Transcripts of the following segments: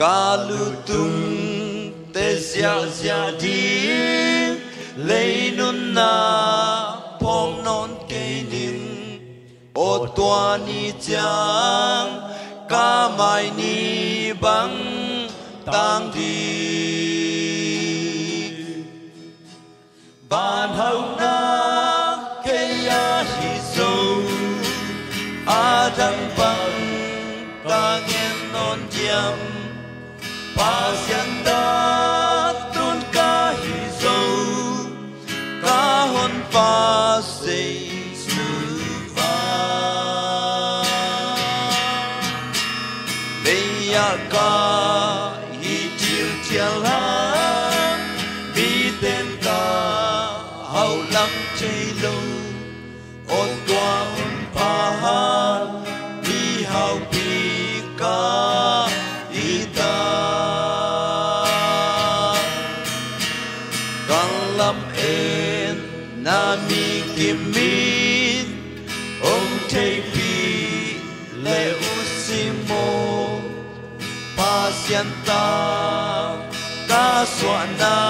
ca lu tung te zia zia di lấy nun na phong non cây ninh ô toa ni mai ni bang tang di ban hậu na cây a hi sâu a đăng bang ca non giang 发现的。nhân ta ta soạn na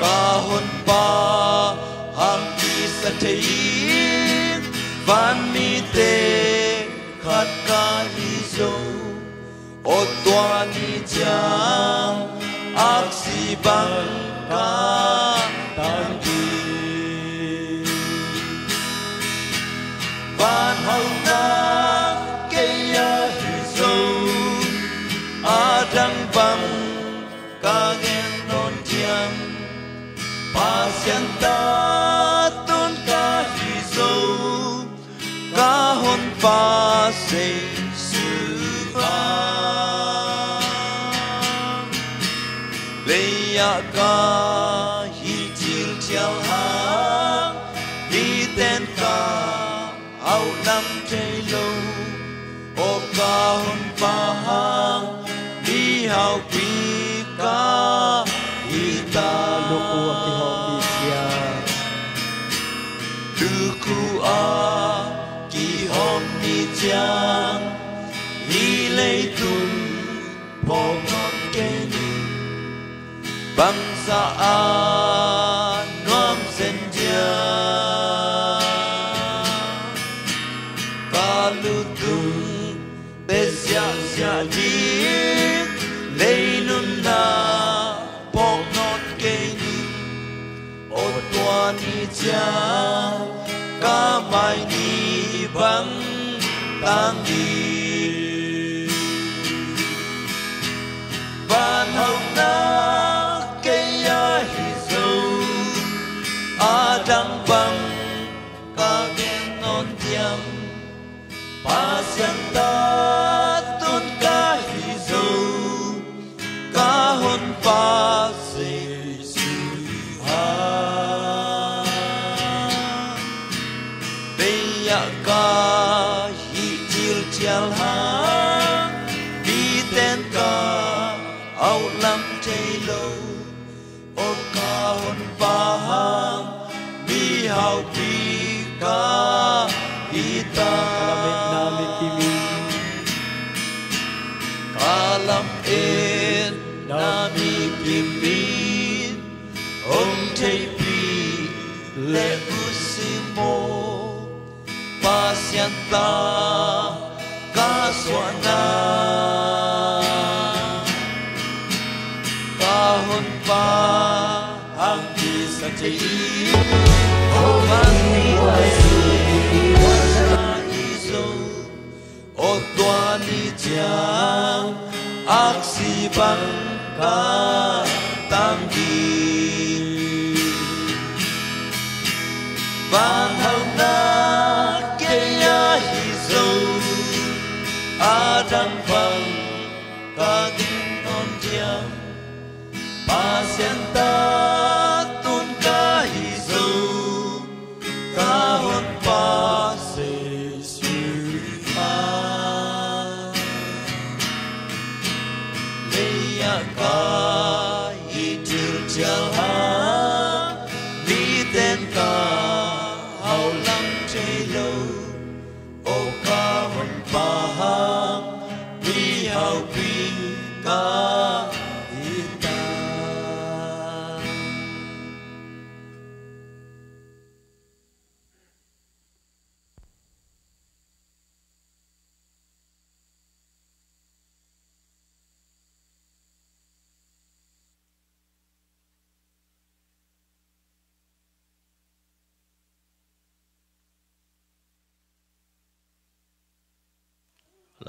ka hôn ba hang ki van mi te khat ka hi zo o tua ni cha ak pahang di hau pi ka hita loku ti ho pi sia tu ku a ki hom ni chang hi lei tun po ngon ke ni bang sa a nom sen chang This sejati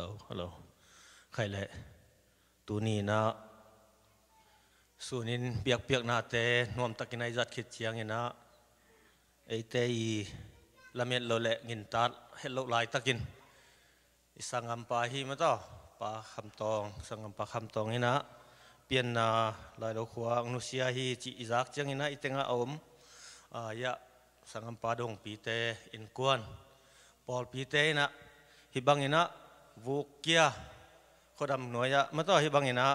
เราเราใครแหละตัวนี้นะส่วนนี้เปียกเปียกนาเตะนวมตะกินไอจัดขิดเชียงนะ ไอเตอีละเมียนเราแหละงินตัดเฮลโลลายตะกินสังกัมปาฮีมาต่อปาคำตองสังกัมปาคำตองนี่นะเปียนนาลายอกาขวางนุเซียฮีจีอิจักเชียงนี่นะอิตงาอมอ่ายะสังกัมปาดงปีเตอินกวนพอลปีเตนะฮิบังนี่นะวุกเกียขดำหน่วยะมันต้องให้บางนะ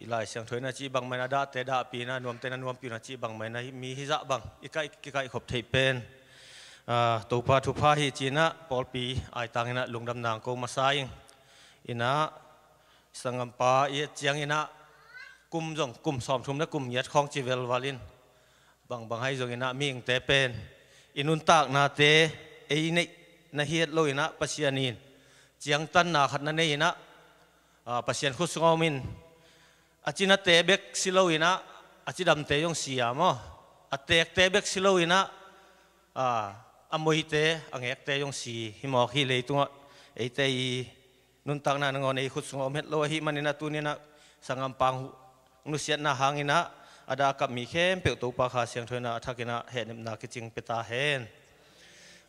อีไลเสียงถอยนาจีบางไม่นาดา เตดาปีนานวมเตนานวมปีนาจีบางไม่นามีฮิจะบางอีกไก่อีกไก่ขบถิเป็นตวปาทุพาฮิจีนะปอลปี ไอตังนะ ลุงดำนางโกมาไซอินะสังกัมปาเอเจียงอินะกุมจงกุมสอมทุมนะกุมยัดของจีเวลวาลินบางบางให้จงอินะมีงเตเป็นอินุนตากนาเตเอเนนาเฮียดโลอินะปัสยานีน chiang tan na khát na nei na ah, pasien khu sungo min na te bek silo ina đam te yong siamo atek te bek silo ina a ah, amoi te angek te yong si himo hi le tu e te i nun tak na ngon ei khu sungo met lo hi manina tu ni na sang am pang nu siat na hangina ada kap mi khem pe tu pa kha siang na thak athakina he em na kiching peta hen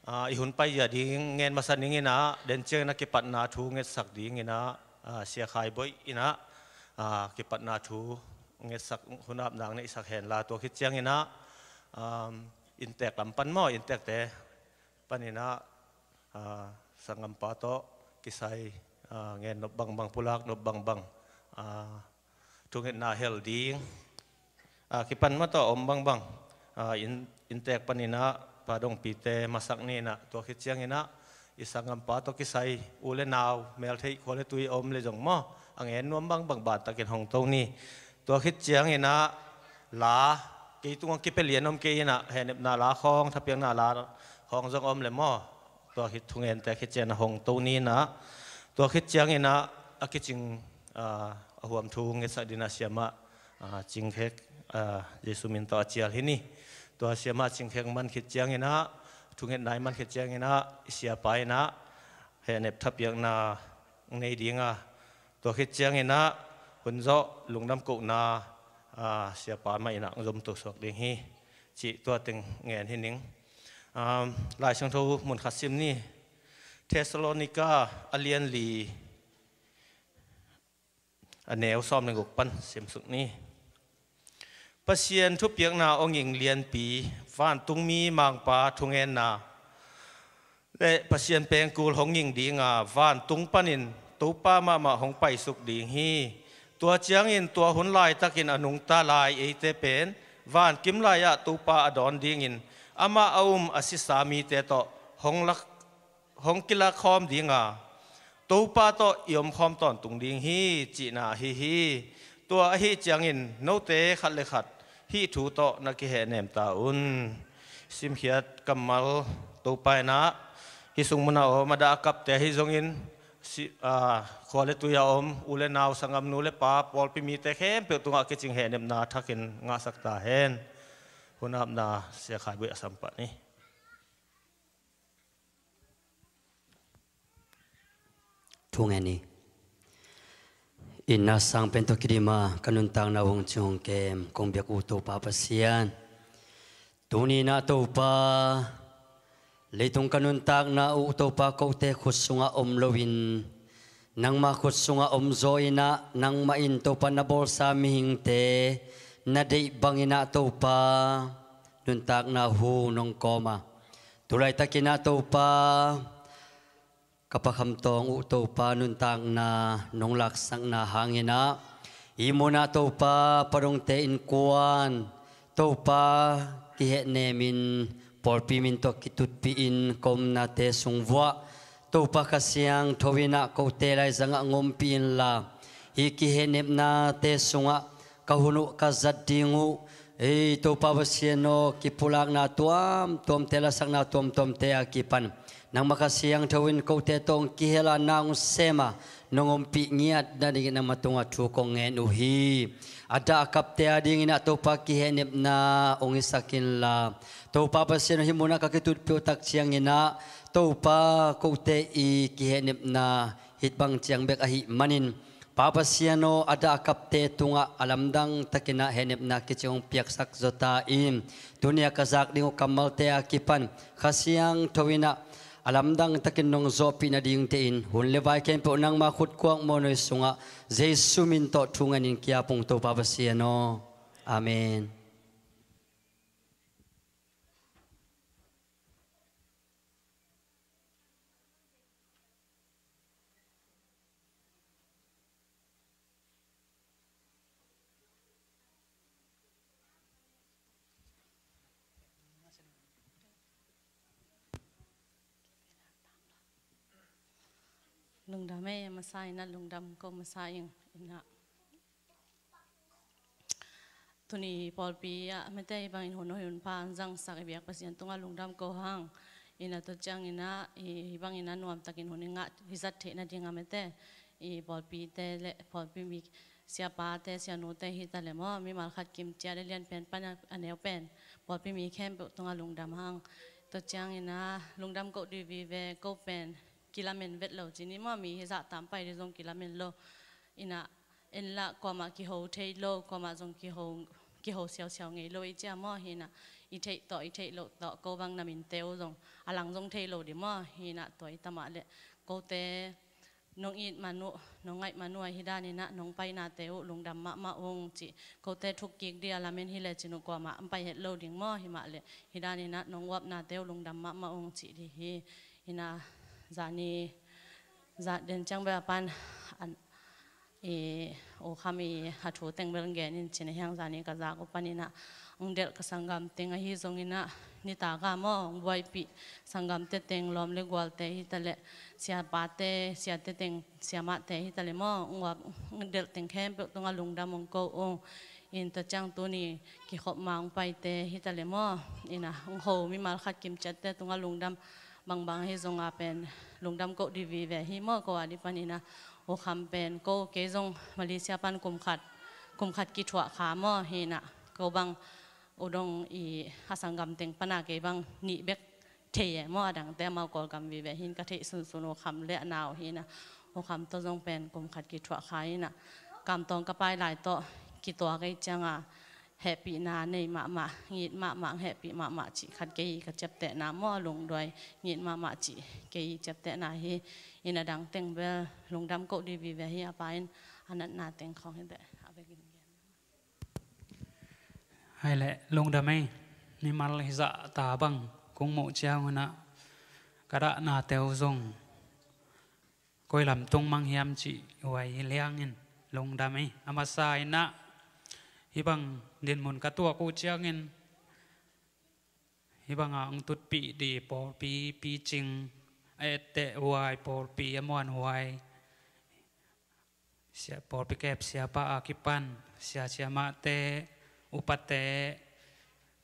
อีหุนไปอย่าดิงเงินมาสนิงินะเดินเจนักปัตนาทูเงินสักดีเงินะเสียขายบ่อยนะกิปัตนาทูเงินสักหุนอับนางในสักแห่งลาตัวคิดเจียงินะอินเตกลำปันหม้ออินเตกเตะปันนะสังกัมปะโตกิไซเงินนบบังบังพุลักนบบังบังทูเงินนาเฮลดิงกิปันมาโตอมบังบังอินเตกปันนะาดงปีเตมาสักนี่นะตัวคิดเชียงนะอิสังกัมปาตัวคิไซอูเลนาวเมลเทควเลตุยอมเลจงมออังเอ็นนวมบังบังบาดตะเกินหงตรงนี้ตัวคิดเชียงนะลากีตุงกิเปเลียนอมกีนะเห็นนาลาคองทับเพียงนาลาคองจงอมเลมอตัวคิดทุงเอ็นแต่คิดเชียงหงตรงนี้นะตัวคิดเชียงนะอักิจิงอ่าหัวมทุงเงสดินาเสียมะจิงเฮกอเยซูมินตออเจียลที่นี่ตัวเสียมาจิงเ่งมันขิดเจียงเห็นนะทุงเห็นไหนมันขิดเจียงเห็นนะเสียไปนะเห็นเนบทับยังนาในดีงาตัวขิดเจียงเห็นนะหุ่นจาอลุงน้ำกุนาเสียปาไม่นักจมตักสวกดิ้งฮีจีตัวตึงเงินที่นิ่งลายชงทูมุนขัดซิมนี่เทสโลนิกาอเลียนลีอันแนวซ้อมในกุกปันเสียมสุกนี่ปเสียนทุบเปียกนาองหญิงเลียนปีฟ้านตุงมีมังปาทุงเอนนาและปเสียนเปงกูลองหญิงดีงาฟ้านตุงปนินตูป้ามามาองไปสุกดีฮีตัวเจียงอินตัวหุนลายตะกินอนุงตาลายเอเตเป็นฟ้านกิมลายะตูป้าอดอนดีงินอามาอาุมอสิสามีเตโตหงลักหงกิลาคอมดีงาตูป้าโตยมคอมตอนตุงดีงฮีจีนาฮีฮีตัวหีเจียงอินโนเตขัดเลยขัดฮีทูโตะนักเหนมตาอุนสิมเฮตยดกัมมัลตูไปนะฮิสุงมนาอมาดาคับเตฮิซงอินสขวาเลตุยาอมอุเลนาวสังกมนูเลปาพอลพิมีเตเขมเปิดตัวกิจิงเหนมนาทักินงาสักตาเฮนคุณอาบนาเสียขาเบุญสัมปะนี่ทุงแอนี่ pento pentokirima kanuntang na wong chong kem kung biyakuto papasiyan. Tuni na to pa, litong kanuntang na uto pa kaute kusunga omlowin. nang makusunga omzoy na nang mainto pa na bolsa mihingte, na di bangina to pa, nuntang na hu nong koma. Tulay takin na to pa, kapakam tong u to pa nun tang na nung laksang na hangina imo na to pa parong te in kuan to pa kihe nemin porpi min to kitut pi in kom na te sungwa to pa kasiang thowina ko te lai zanga ngom pi la hi kihe nep na te sunga kahunu ka zat dingu ei to pa wasiano ki na tuam tom te sang na tom tom te akipan nang makasiang dawin kau tetong kihela nang sema nongom pi ngiat na ding nama tunga chu kong uhi ada akap te ading na to pa ki henep na ongisakin la to pa pasen himuna ka kitut pi tak chiang ina to pa kau te i na hitbang chiang bek ahi manin Papa siano ada akap te tunga alamdang takina henep na kichong piaksak zotain dunia kazak dingo kamal te akipan kasiang tawina alam dang takin nong zopi na ding te in hun lewai ken po nang ma khut kuang mo noi sunga jesu min to thungan in kia pung to pa basiano amen ม่มาใส่นัดลงดำก็มาใส่ยังินละตุนีพอลปีอะไม่ได้บางอิหัวน้อยหัวพานจังสักเบียกปัสยันตุงลงดำก็ห่างอินะตัวจังอินะอีบางอินะนวมตักอินหัวนึงะฮิซัดเทนัดยังไม่ได้อีพอลปีเต่และพอปีมีเสียปาเต่เสียโนเต่ฮิตาเลมอมีมาขัดกิมเจียได้เรียนเป็นปัญญาแนวเป็นพอลปีมีแค่ตุงลงดำห่างตัวจังอินะลงดำก็ดีวีเวก็เป็นกิลามินเวทเราจีนี่ม่ามีจะตามไปในตรงกิลามินโลอินะเอ็นละความากิโฮเทโลความาตรงกิโฮกิโฮเซียวเซียวไงโลอีเจ้ามาเห็นะอีเทต่ออีเทโลต่อโกบังนามินเตวตรงอลังตรงเทโลเดี๋ยวมาเห็นะตัวอิตามะเลโกเตน้องอีดมานุน้องไงมานุไอฮิดานี่นะน้องไปนาเตวลงดำมะมะองจิโกเตทุกกิกเดียลาเมนฮิเลจินุกว่ามาไปเห็ดโลดิ่งม่อหิมะเลฮิดานี่นะน้องวับนาเตวลงดำมะมะองจิดีฮิฮินาจานีจัดเดินจังแบบปันอัเออโอ้ขามีฮัทโฮเต็งเบลงเกนินชินเฮียงจานีก็จากุปันีน่ะอุงเดลก็สังกัมเต็งอฮีซงินะนี่ตากามองวัยปีสังกัมเต็งลอมเลกวลเตฮิตาเลเสียปาเตเสียเต็งเสียมาเตฮิตาเลมองวับอุงเดลเต็งเข้มเปิดตัวลุงดำมังโกองอินตะจังตัวนี้กิขบมาองไปเตฮิตาเลมออินะอุงโฮมีมาลคัดกิมจัดเตตัวลุงดำบางบางให้จงอาเป็นลุงดำโกดีวีแวหิมอกว่าดิปันีนะโอคำเป็นโกเกยงมาเลเซียปันกลุ่มขัดกลุ่มขัดกิจวัตรขามอเฮนะก็บางอุดงอีอาสังกรรมเต็งปนาเกบางนิเบกเทยมอดังแต่มากรกรรมวีแวหินกะเทสุนสุนโอคำเละนาวเฮนะโอคำตัวจงเป็นกลุ่มขัดกิจวัตรขายนะกรรมตองกระปาหลายโตกีตัวก็จังอ่ะ happy na nei ma ma ngit ma ma happy ma ma chi khat ke ka chap te na mo lung doi ngit ma ma chi ke chap te na hi in a dang teng be lung dam ko di vi ve hi a pain anat na teng khong he de a be gin hai le lung dam ei ni mal hi za ta bang cũng mo chiang na ka da na teo zong koi lam tung mang hiam chi wai liang in lung dam ei ama sai na ฮิบังเดินมนกตัวกูเชียงเงินฮิบังอ่องตุดปีดีปอปีปีจริงเอเตวายปอปีอมวนวายเสียปอปีแกบเสียปาอากิปันเสียเสียมาเตอุปเต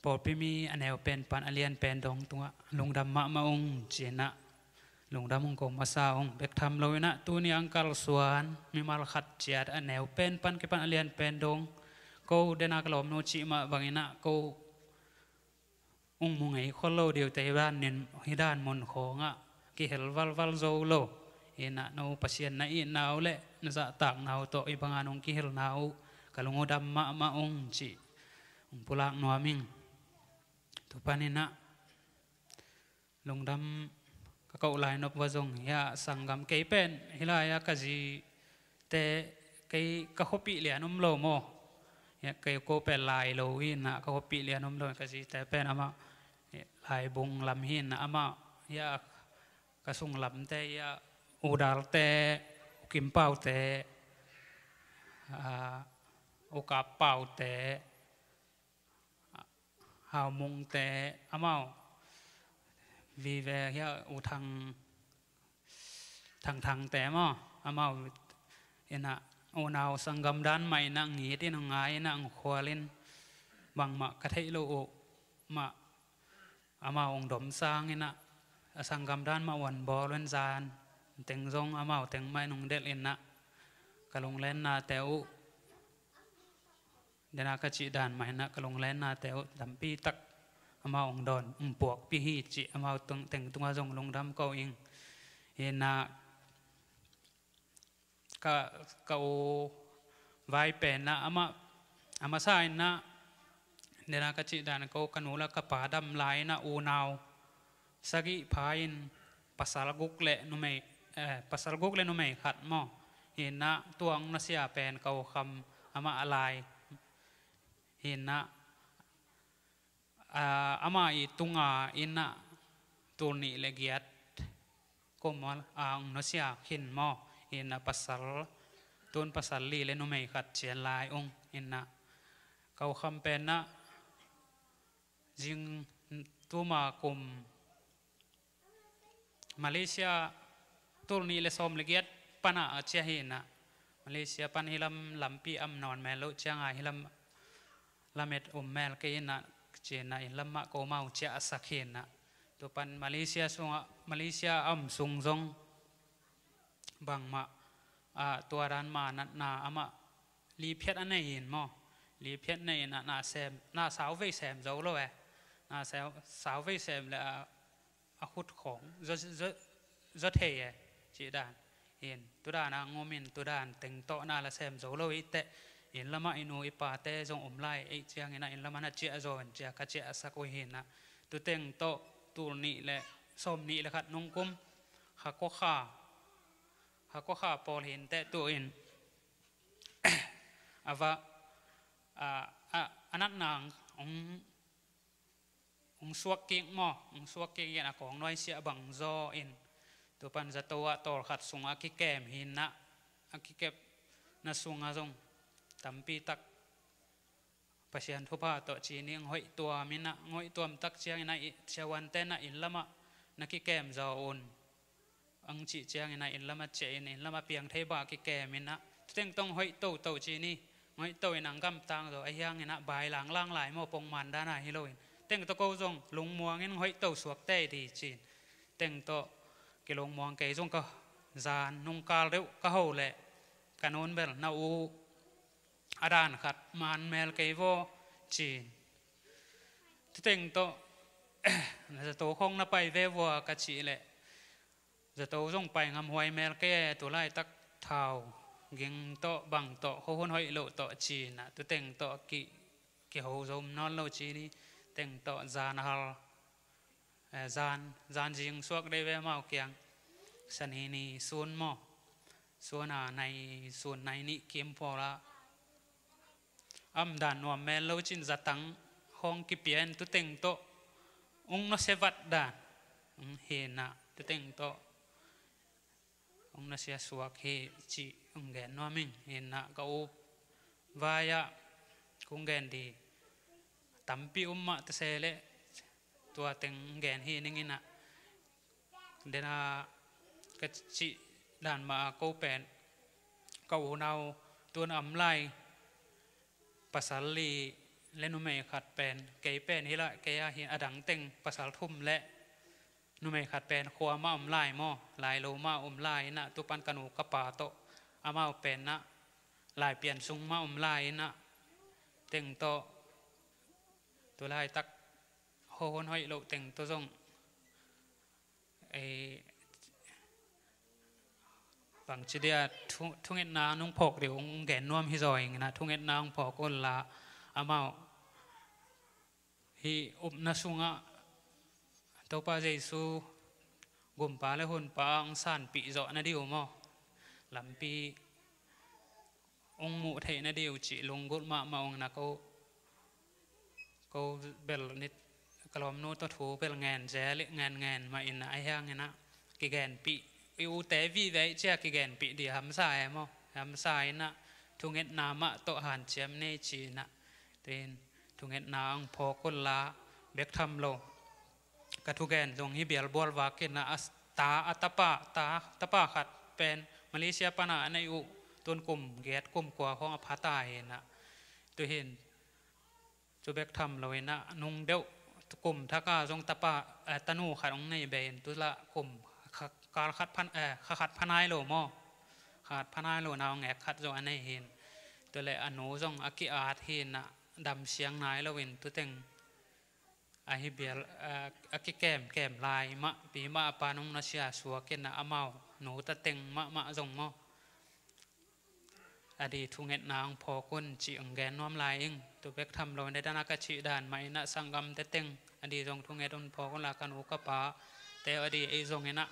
ปอปีมีอันเอวเป็นปันอเลียนเป็นดองตัวลุงดำมะมาองเจนะลุงดำุงกมาซาองเบกทำเลยนะตัวนี้อังกาลสวนมีมาลขัดเจียดอันเอวเป็นปันกิปันอเลียนเป็นดอง cô đến ác lòm nó chị mà bằng vâng ina cô ung mùng ấy khó lâu điều tế ban nên hi đàn mòn khó ngạ kỳ hel val val dâu lâu ina nó pasien na in nào lệ nó dạ tạng nào to i bằng anh ung kỳ hel nào kalungo đam ma ma ung chị ung pulak noa ming tu panina lung đam các cậu lại nộp vào dùng ya sang gam cái pen hilaya cái gì te cái cái hobby liền ông lâu mò เี่ยกยโกเป็นลายโลวินนะเขาปีเลียนมโดนกสีแต่เป็นอามาลายบุงลำหินนะอามายากระสุงลำแต่ยาอุดารแต่กิมเป้าแต่โอกาเป้าแต่หาวมงแต่อามาวีแวกยาอุทังทางทางแต่มออามาเอ็นะโอนาวสังกัมดานใหม่นางหนีที่นางไงนางควาลินบางมากระเทยโลโอมาอามาองดมสร้างนะสังกัมดานมาวันบอลเวนจานแตงจงอามาแตงไม้นงเดลินนะกะลงเล่นนาเตวเดนากะจิดานใหม่นะกะลงเล่นนาเตวดำปีตักอามาองดอนอุมปวกพี่ฮีจิอามาตงแตงตุงอาจงลงดำเกาอิงเฮนาก็ก่าวัวเป็นนะอามะอามาซายนะเดนากจิดานก็ันูละกปาดำลายนะอูนาวสกิพายินภาษาลกุกเลนุเมภาษาลกุกเลนุเมขัดม่อเห็นนะตัวงนัสยาเป็นเกาคำอามาอะไรเห็นนะอามาอีตุงาอินนะตัวนี้ลยเกียิก็มอลอ่างนัสยาขินม่ออินนาปัสสลตุนปัสสลีเลนุไม่ขัดเฉียนลายองอินนาเขาคำเป็นนะจึงตัวมาคุมมาเลเซียตัวนี้เลสอมเลเกียตปนาเชียหินะมาเลเซียปันฮิลัมลัมปีอัมนอนแมลุเชียงไอฮิลัมลาเม็ดอมแมลกินะเจนะอินลัมมะโกมาเชียสักเห็นนะตัวปันมาเลเซียสุงมาเลเซียอัมสุงซงบังมาตัวร้านมานันนาอามาลีเพียดอันไหนเห็นมั้งลีเพียดในน่ะน่าแซมน่าสาวเวแซมเจ้าเลยน่าสาวสาวเวแซมแล้วอาคุดของจะจะจะเทยจีดานเห็นตัวดานอ่ะงอมินตัวดานตึงโตน่าละแซมเจ้าเลยแต่เห็นละมาอินูอิปาเตจงอมไล่ไอเจียงน่ะเห็นละมันเจียจวนเจียกเจียสักโอเห็นนะตัวเต็งโตตัวนี้แหละส้มนี้แหละครับนุ่งกุ้มขาก็ข้า ha ko kha pol hin te tu in ava a a anak nang ong ong suak ki mo ong suak ki yan akong noi sia bang zo in tu pan za to wa tor khat sunga ki kem hin na a ki kep na sunga zong tampi tak pasian thu pa to chi ni ngoi tua mi na ngoi tuam tak chiang na i chawan te na in lama na ki kem zo on ang chi chiang ina in lama che in in lama piang thei ba ki ke min na teng tong hoi to to chi ni ngoi to in ang gam tang rồi ai hang ina bai lang lang lại mo pong man da na hi lo in teng to ko jong lung muang in hoi to suak te thì chi teng to cái lung muang cái jong ko zan nung kal reu ka ho le kanon bel na u adan khat man mel cái vô chi teng to là to không na pai ve vo ka chi le จะตัวส่งไปงามหวยเมลแก่ตัวไล่ตักเท้ายิงโตบังโตหัวหุ่นหอยโลโตจีนะตัวเต็งโตกิกิหูจมนอนโลจีนี่เต็งโตจานฮัลจานจานจิงสวกได้เวมาเกียงสันฮีนีส่วนหม้อส่วนอ่าในส่วนในนี้เกมพอละอําดานวมแมลโลจินจะตังห้องกิเปียนตัวเต็งโตองนเสวัดดานเฮนะตัวเต็งโต kong na suwak he chi ngen no min in na ka vaya kung gen di tampi umma tesele sele tua teng gen hi ning ina dena ka chi dan ma ko pen ka u nau tuan adang teng pasal li le นุไม่ขัดแปลนขัวมาอมไล่หม้อลายโลมาอมไล่นะตุปันกนูกระปาโตอามาแปลนนะลายเปลี่ยนซุงมาอมไล่นะเต่งโตตัวลายตักโหนห้อยโลเต่งตัวทรงไอฝังชีเดียทุ่งเอ็นนานุ่งพกเดี๋ยวแก่นวมฮิจอยนะทุ่งเอ็นนานุ่งพกอนละอามาฮีอุบนาซุงะตัวปาเจสูกุมปาและหุ่นปาองสานปีจอนาดิวมอลำปีองมุเทนาดิวจิลงกุลมามาองนักโกโกเบลนิดกลอมโนตัวทูเบลงานแจเลงานงานมาอินไอแห้งนะกิแกนปีอูเตวีไว้เจ้ากิแกนปีดีหำสายมอหำสายนะทุงเอ็นนามะโตหันเชียมเนจีนะ เตนทุงเอ็นนางพอคนละเบกทำโลกระทุกแกนลงฮิเบียลบอลวากินะตาอัตปาตาตปาขัดเป็นมาเลเซียปนาในอุตุนกลมแกดกลมกว่าของอภาตาเห็นนะตัวเห็นจูเบกทำเราเห็นนะ นุงเดวกลมทักกาทรงตปาตนูขัดองในเบนตุละกลมการขัดพันเอขขัดพนายโลมอขาดพนายโลนาวแงขัดจจอันในเห็นตัวเลยอนุทรงอกิอาเห็นนะดำเสียงนายเราเห็นตัวเต็ง a hi bel a ki kem kem lai ma pi ma pa nong na sia suwa ken na amau no ta teng ma ma zong mo a di thu nget na ang pho kun chi ang gen nom lai ing tu bek tham lo ne dana ka chi dan mai na sangam te teng a di zong thu nget on pho kun la kan u ka pa te a di e zong na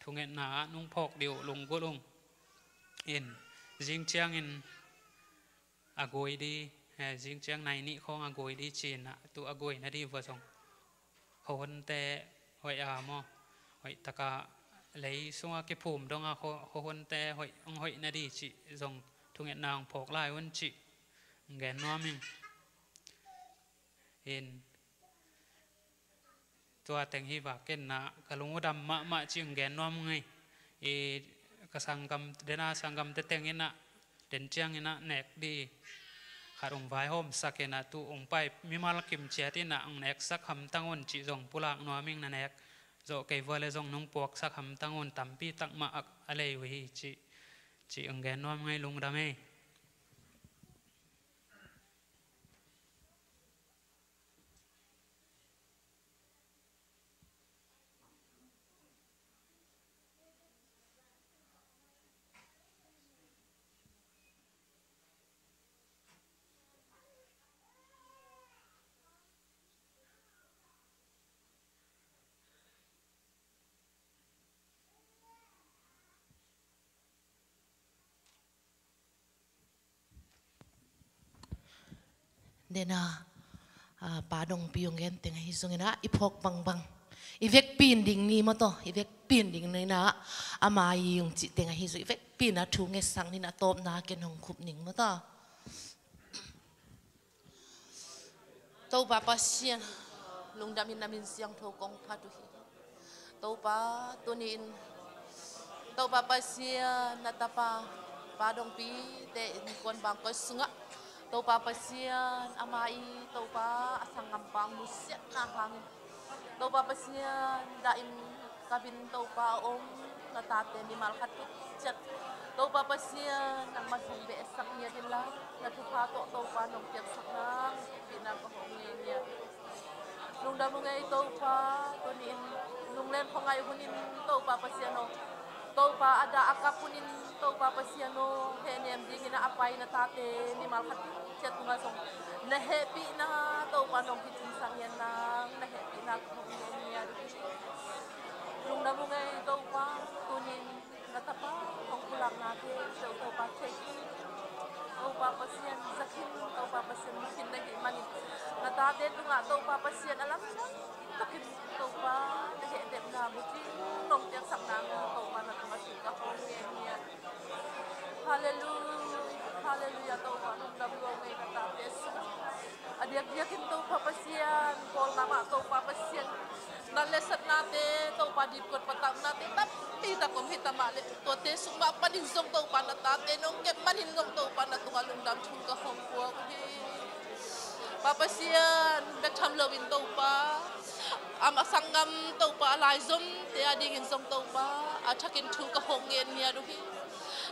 thu nget na nung phok điều lung go lung in jing chiang in a goi đi riêng chiang này nị không à gối đi chín à tụ à gối nó đi vừa xong hôn tệ hội à mò hội ta cả lấy xuống cái phùm đông à hôn tệ hội ông hội nà đi chị dùng thu hiện nàng phộc lại quân chị ghen nó mình in tua teng hi va ken na kalungu dam ma ma ching gen nom ngai e kasangam dena sangam te teng ina den chiang ina nek đi khát ông vai hôm sắc tu ông pai mi mal kim chia ti na ang nek sắc ham tangon on chỉ dòng pula no ming na nek zo cây vua lê dòng nung puak sắc ham tangon on tam pi tắc ma ak alei wi chi chi ang gen no ngay lung đam ấy e. nên à ah, bà đồng piong gen tiếng hi sung na ipok bang bang ivek pin ding ni mo to ivek pin ding ni na ama yung chi tiếng hi su ivek pin na thu nge sang ni na top na ken hong khup nính mo to tàu bà bà xiên lùng đam in đam in xiang thô công pha tu hi tàu bà tu nín tàu bà bà xiên na tapa, bà bà đồng pi để con bằng coi sung á Tau pa pasyan, amai, tau pa asang ngampang musyak kahang. Tau pa pasyan, daim kabin tau pa om natate ni malkat kutsyat. Tau pa pasyan, ang masang beesak niya nila, natupato tau pa nung tiyak sakang, pinapahongin niya. Nung damo nga tau pa, kunin, nung len ko ngayon kunin tau pa pasyan o, taupa ada akapunin taupa pasiano henem di na apay na tate ni malhat siya tungasong na happy na taupa nung kitinsang yan na na happy na kunin niya nung namungay taupa kunin natapa kung kulang natin sa pa check taupa pasiyan sakin taupa pasiyan mungkin na himangin na tate tunga taupa pasiyan alam mo na takin taupa na hedem na buti nung tiyak saknang taupa na Haleluya, haleluya Tuhan, dabuwang nga katapis. adiyak pa. ama sangam to pa lai zum te ading in song to pa athakin thu ka hongen nia ru hi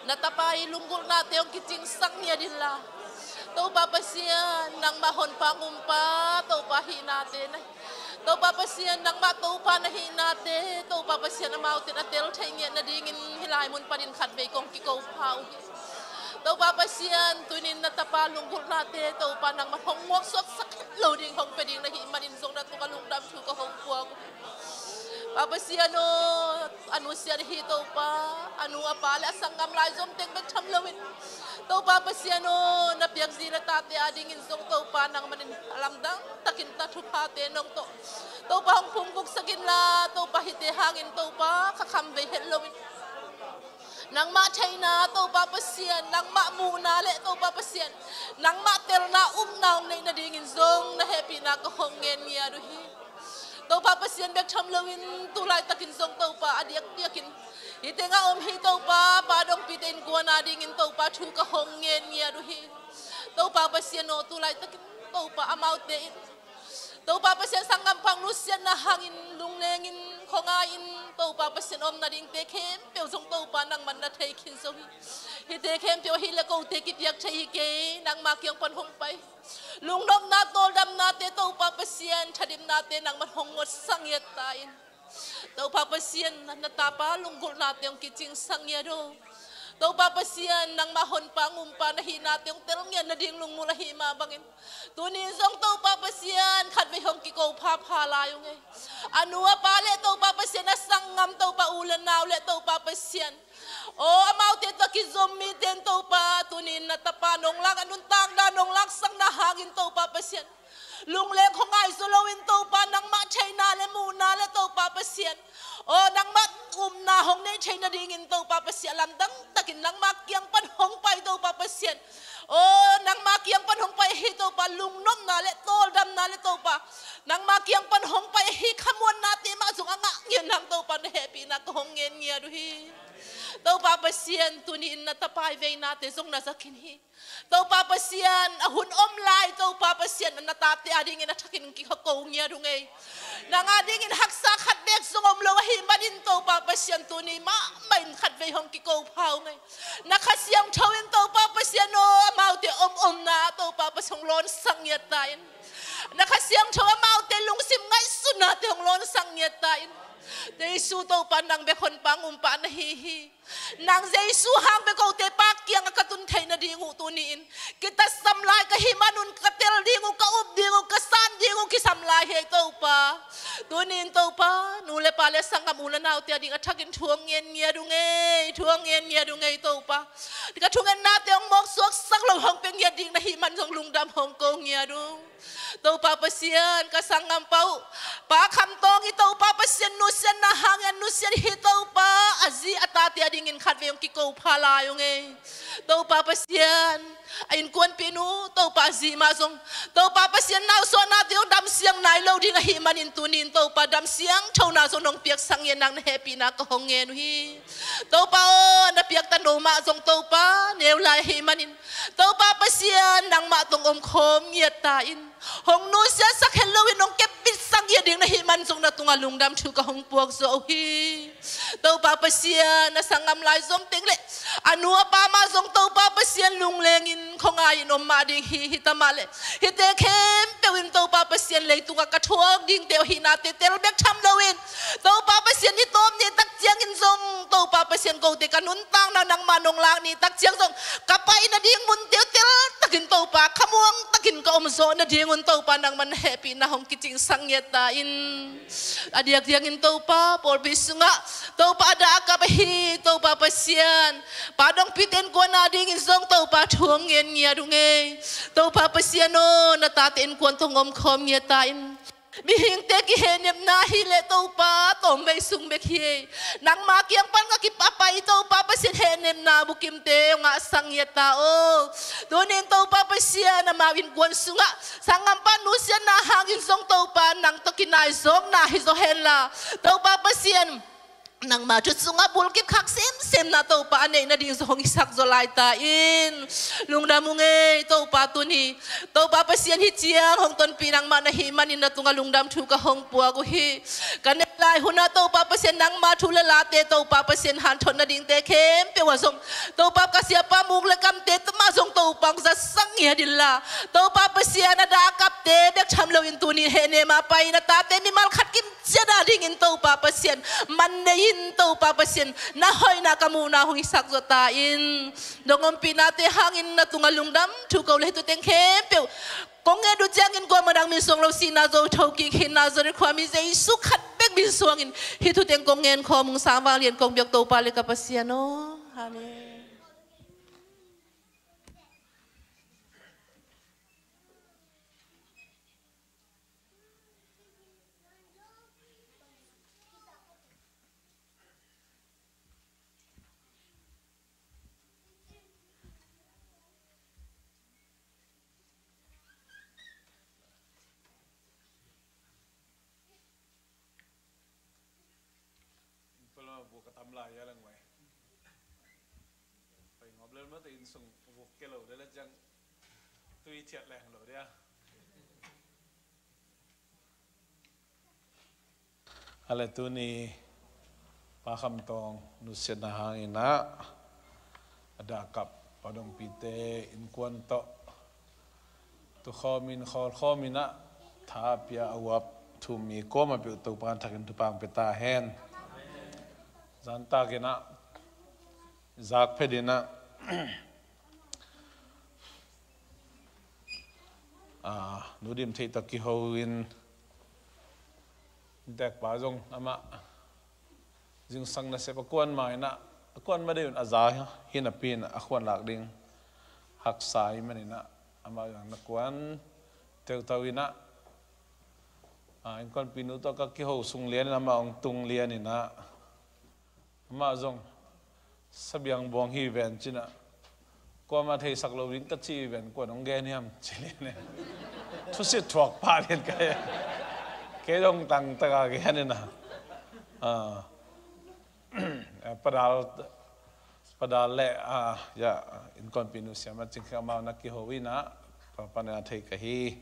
na tapai lunggul na teong kiting sang nia din la to pa pasien nang mahon pa pa to pa hi natin to pa pasien nang ma to pa na hi natin to pa pasien na mau tin atel thai nia na ding in hilai mun pa din khat ve kong ki ko phau to pa pasien tunin na tapa lunggul na te to pa nang mahong wok sok sak loading hong peding na hi manin zong na to ka lung dam thu ka hong kwa ko apa si ano anu siya ano hi to pa anu apa la sangam lai zom teng bet cham lawin to pa pa si ano na piak tate ading in zong to pa nang manin alam dang takin ta thu te nong to to pa hong pum sakin la to pa hite hangin to pa kakam ve lawin nang ma chaina to pa pasien nang ma mu na le to pa pasien nang ma tel na um nau nei na ding in zong na happy na ko hong ngen ngia du hi to pa pasien bek cham lawin tu lai takin zong to pa adiak tiakin hi te nga om hi to pa pa dong pi ten ko na ding in to pa thu ka hong ngen ngia du hi to pa pasien no tu lai takin to pa amau te to pa pasien sangam pang nu sian na hangin lung nengin không ai in bầu bà bác sĩ ôm na đình tế khem biểu dùng bầu bà nàng mặn nà thấy khiến giống hi tế khem biểu hi là câu tế kịp giặc thấy kế nàng mà kiêng pan hong bay lùng nôm nà tô đâm nà tế tàu bà bác sĩ an chadim na tế nàng mặn hong ngót sang yết ta in tàu bà bác sĩ an nà ta pa lùng gul nà tế ông kia chinh sang yết đâu Tau papasiyan ng mahon pangumpa na hinati yung terong yan na dinglong mula himabangin. Tunin song tau papasiyan kad may hong kikaw papalayong eh. Ano pale tau papasiyan na sangam tau paulan na ulit tau papasiyan. O oh, amaw tito kizomiten tau pa tunin na tapanong lang anong tagdanong lang sang nahangin tau papasiyan. lung le ko ngai to pa nang ma chai na le mu na le to pa pa o nang ma um na hong ne chai na ding in to pa pa sian dang takin nang ma kyang pan hong pai to pa pa o nang ma kyang pan hong pai hi pa lung nom na tol dam na le to pa nang ma kyang pan hong pai hi khamon na ti ma zung anga nang to pa ne happy na ko hong tau pa pasian tunin na tapay vei na te zong na zakin hi tau pa pasian ahun om lai tau pa pasian na tap te ading na thakin ki ha kong ya dung na nga ding in haksa khat bek zong om lo hi manin tau pa pasian tuni ma main khat vei hong ki ko phau ngai na kha siam thawin tau pa pasian no mau te om om na tau pa pasong lon sang ya tain na kha siam thawa mau te lung sim ngai suna te hong lon sang ya tain Jesus to panang nang be khon pang um pan hi nang Jesus hang be ko te pak kiang ka tun thei na dingu tu kita samlai ka hi manun ka tel dingu ka up dingu ka san dingu ki samlai he to pa tu ni to pa nule pale sang ka mu la nau te ding athak in thuang ngien ngia du nge thuang ngien ngia du to pa ka thuang en na te ong mok suak sak lo hong peng ngia ding na himan song jong lung dam hong Kong ngia dung, to pa pasian ka sang ngam pau pa kham tong ito pa pa sian nu sian na hang nu sian hito pa azi atati adingin khat ve ki ko pha la yong e to pa pa sian ain kuan pinu to pa zi ma song to pa pa sian nau so na tio dam siang nai lo ding hi manin tunin to pa dam siang chau na so nong piak sang yen nang happy na ko hong en hi to pa o na piak tan ma zong to pa neu lai hi manin to pa pa sian nang ma tong om khom yet ta in hong noi sia sak halloween nong kep bit sang ye ding na hi man song na tunga lungdam thu ka hong puak zo hi to pa pa sia na sangam lai zom teng le anu pa ma zong to pa pa sia lung leng in khong ai no ma ding hi hi ta ma le hi te khem pe win to pa pa sia le tunga ka thuak ding te hi na te tel bek tham lawin to pa pa sia ni tom ni tak chiang in zong to pa pa sia go te kanun tang na nang ma nong lang ni tak chiang zong ka pai na ding mun te tel takin to pa khamuang takin ka om zo na ding mun tau pandang man happy na hong kiting sang yatain. Adiak diangin tau pa, por bisunga, tau pa ada akapehi, tau pa pasian. Padong piten ko na dingin song tau pa tuong yen ya dunge. Tau pa pasian no, oh, natatin ko ang tongom kom yatain mi hing te ki na hile to pa tom be sung nang makyang ang pan ngaki papa i pa pa sin he na bu te nga sang ya ta to pa pa sia na ma win kwon sunga sangam pan nu na hangin song to pa nang to ki song na hiso zo hen la to pa pa nang ma chu chunga bul ki khak sem sem na to pa ane na ding zong isak zo lai ta in lung na munge to pa tu ni to pa pa sian hi chiang hong ton pi nang ma na hi na tunga lung dam thu ka hong pua ko hi kan lai huna to pa pa sian nang ma thu la la te to pa pa sian han thon na ding te khem pe wa zong to pa ka sia pa mung le kam te ma zong to pang za sang ya la to pa pa sian na da kap te bek tham lo in tu ni he ne ma pai na ta te mi mal khat kim che da ding in to pa pa sian man ne hin to pa na hoy na kamuna hung isak zo ta in dongom pinate hangin na tungalungdam thu ko le tu teng kempeu có nghe được chắc in qua mà đang mình xuống lâu xin nào rồi thâu kinh khi nào rồi khoa mình dây su khát bếp mình xuống in khi thu tiền công nghe khoa mùng sáng vào công việc tàu pa lê capaciano amen บกตำลายอยังไงไปงบเลิมาตีนส่งบกเกลือไดแล้วจังตุยเฉียดแหลงเลยเดียอะไรตัวนี้ปาคำตองนุเซนหางอินะดากกับปดงพีเตอินควันโตตุขอมินขอขอมินะทาพยาอวบทุมีก้มาเปิดตัวปานทักินทุปางเปตาแหน ta zanta gena zak na, à nu dim thấy ta ki hoin dek ba zong ama jing sang na sepa kuan mai na kuan ma deun aza hi hina pin a à, khuan lak ding hak sai mani à, na ama yang na kuan teu na, à anh con pinu to ka ki ho sung lian ama ong tung lian na mà ma zong biếng buang hi chứ china qua mà thấy sạc lâu đến tất chi ven của nó ghen em chỉ nên này thu sĩ thuộc ba đến cái cái đông tăng tất cả cái này nè à đào, padal đào lệ à dạ, in con pinu xem mà chính khi mà nó kêu hovi na bà nè thầy cái hi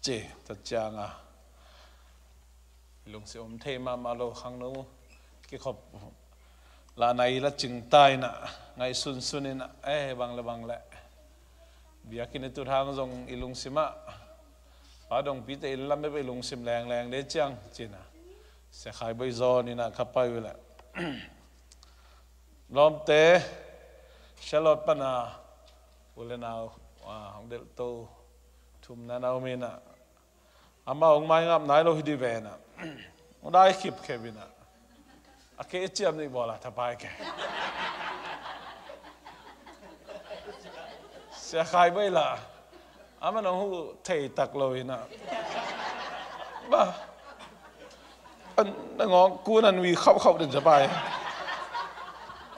chỉ tất chàng à lùng sẽ ôm thầy mà mà lâu khăng lâu กขบลานานละจึงตายนะไงสุนสุนินะเอ๋บางละบางละเบียกินตุทางทรงอิลุงสิมะปาดงพีเตอิลัมไม่ไปลุงสิมแรงแรงเดจังจีนะเสียขายใบจอนี่นะขับไปอยู่แหละลอมเตชะลอดปนาอุลนาวของเดลโตทุมนานาเมนะอามาองไม้งับนหนโลหิดีเวนะได้ขิบเคบินะအကဲအကျပ်နေပေါ်လာတပိုင်းကဆရာခိုင်ပဲလားအမနဟုထေတက်လို့နာဘာအငေါကူနန်ဝီခောက်ခောက်တဲ့စပိုင်း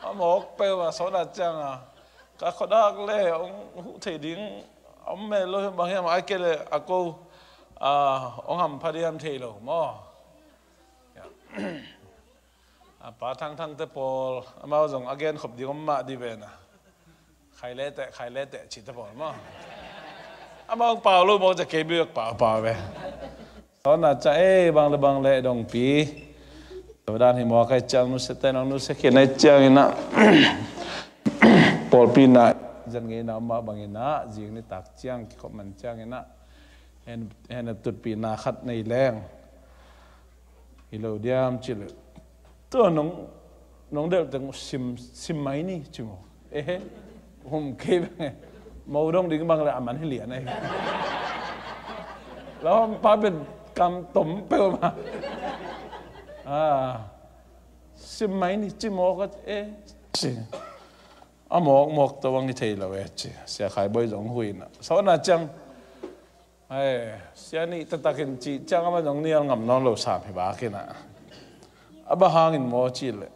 အမောက်ပဲဝါစောဒချန်အာကခဒကလေဟုထေဒင်းအမေလို့ဘာဟမ်အကဲလေအကောအာအောင်ဟမ်ဖရီယမ်ထေလို့မော Yeah. ปาทั้งทั้งเตปอลมาส่งอาเกนขบดีก็มาดีเวนะใครเล่แต่ใครเล่แต่ชิตปอลมั้งอามาเปล่าลูกบอกจะเก็บเลือกเปล่าเปล่าไปตอนนั้นจะเอ้บางเลบางเล่ดงปีตัวด้านหิมอใครจังนุสเตนงนุสเขียนในจังนะพอลปีนะจันเงินมาบางเงินะจีงนี่ตักจังขบมันจังเงินะเห็นเห็นตุดปีนาขัดในแรงฮิโลเดียมจิลตัวน้องน้องเด็กแต่งซิมซิมไหมนี่จิ๋วเอ๊ะผมเคยไงมาดองดิ้งบางเลยอ่ะมันให้เหรียญไอ้แล้วป้าเป็นกำตมเปลวมาอ่าซิมไหมนี่จิมอก็เอ๊ะจิอ่ะหมอกหมอกตัววังนี่เทเราเอ๊ะจิเสียขายบ่อยสองหุยนะสอนอาจังเอ้เสียนี่ตะตะกินจีจังมาตรงนี้เอางำน้องเราสามให้บ้ากินอ่ะ aba hangin mo chile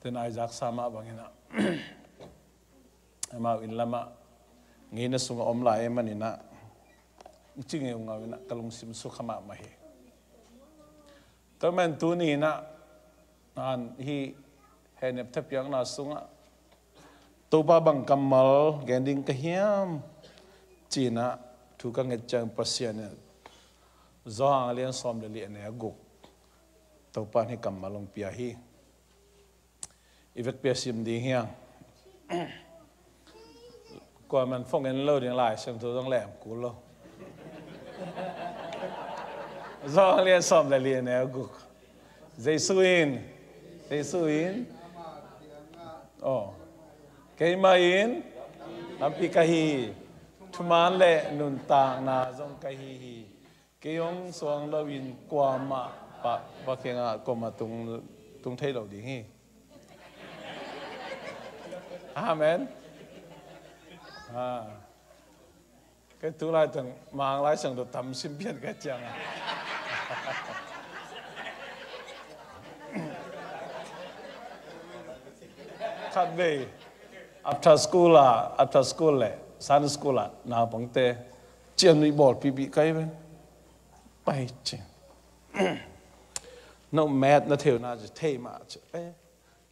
ten isaac sama bangina ama in lama ngina sunga omla emani na chinge unga wina kalung sim su khama mahi to men tu ni na an hi henep thap yang na sunga to ba bang kamal gending kahiam china thu ka ngechang pasian zong alian som le li ne guk topan hi kam malong pia hi ivek pia sim ding hiang qua mình phong en lâu đi lại xem tôi đang làm cú lâu do liên xóm lại liền này cục dây suin dây suin oh cái mà in làm pi kahi thuman lệ nun ta na zong kahi hi cái ông xuống lâu in qua mà bà bà kia ngà có mà tung tung thấy đầu điện hi amen à cái tu lại thằng mang lại sang được tâm sinh biến cái chàng Khát à. về after school à, after school là sun school à, nào bằng te chuyện đi bỏ bị bị cái bên bay chuyện nó mệt nó thiếu nó chỉ thấy mà chứ,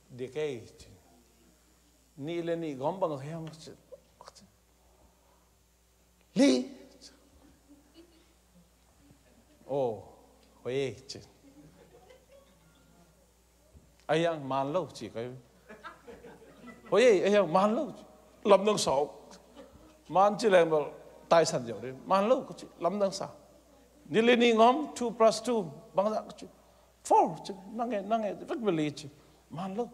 đi cái ni lên ni gom bằng heo li ô huế chứ ai ăn man lâu chỉ cái huế ai ăn man lâu lâm đang sổ man chỉ là một tài sản giàu đấy màn lâu lắm đang sao ni lên ni gom two plus two bằng dạng Four, nange, nange, vik beletje. Man,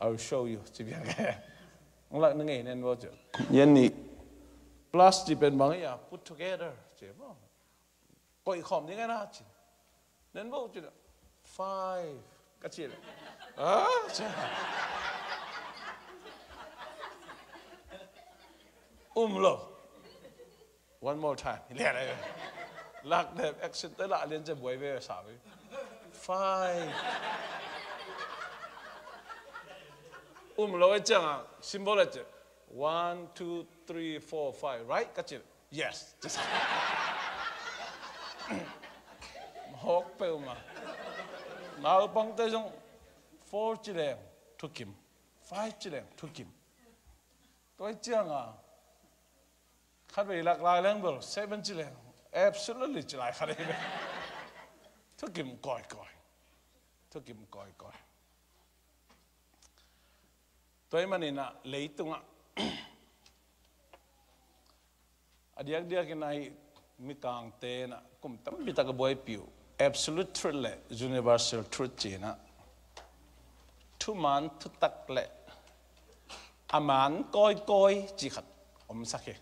I'll show you. Ngulak nange, nen wojo. Yenni. Plus, di ben bang ya, put together. Jebo. Koi khom ni ngay na, chi. Nen wojo. Five. Kachil. Ah, Umlo. One more time. lạc đẹp action tới lại lên trên buổi về sao ấy fine um lo ấy chẳng à symbol ấy chứ one two three four five right cái chứ yes just hok pe mà nào bằng tới trong four chỉ lem thuộc kim five chỉ lem thuộc kim tôi chẳng à khát về lạc lại lên bờ seven chỉ lem Absolutely chỉ lại khá đi Thưa kìm còi còi Thưa kìm còi còi Tôi mà nè lấy tung ạ Adiak dia kenai mitang te na kum tam bita ka boy piu absolute truth le universal truth chỉ na thu man thu tắc le aman à, coi coi chỉ khat om sakhe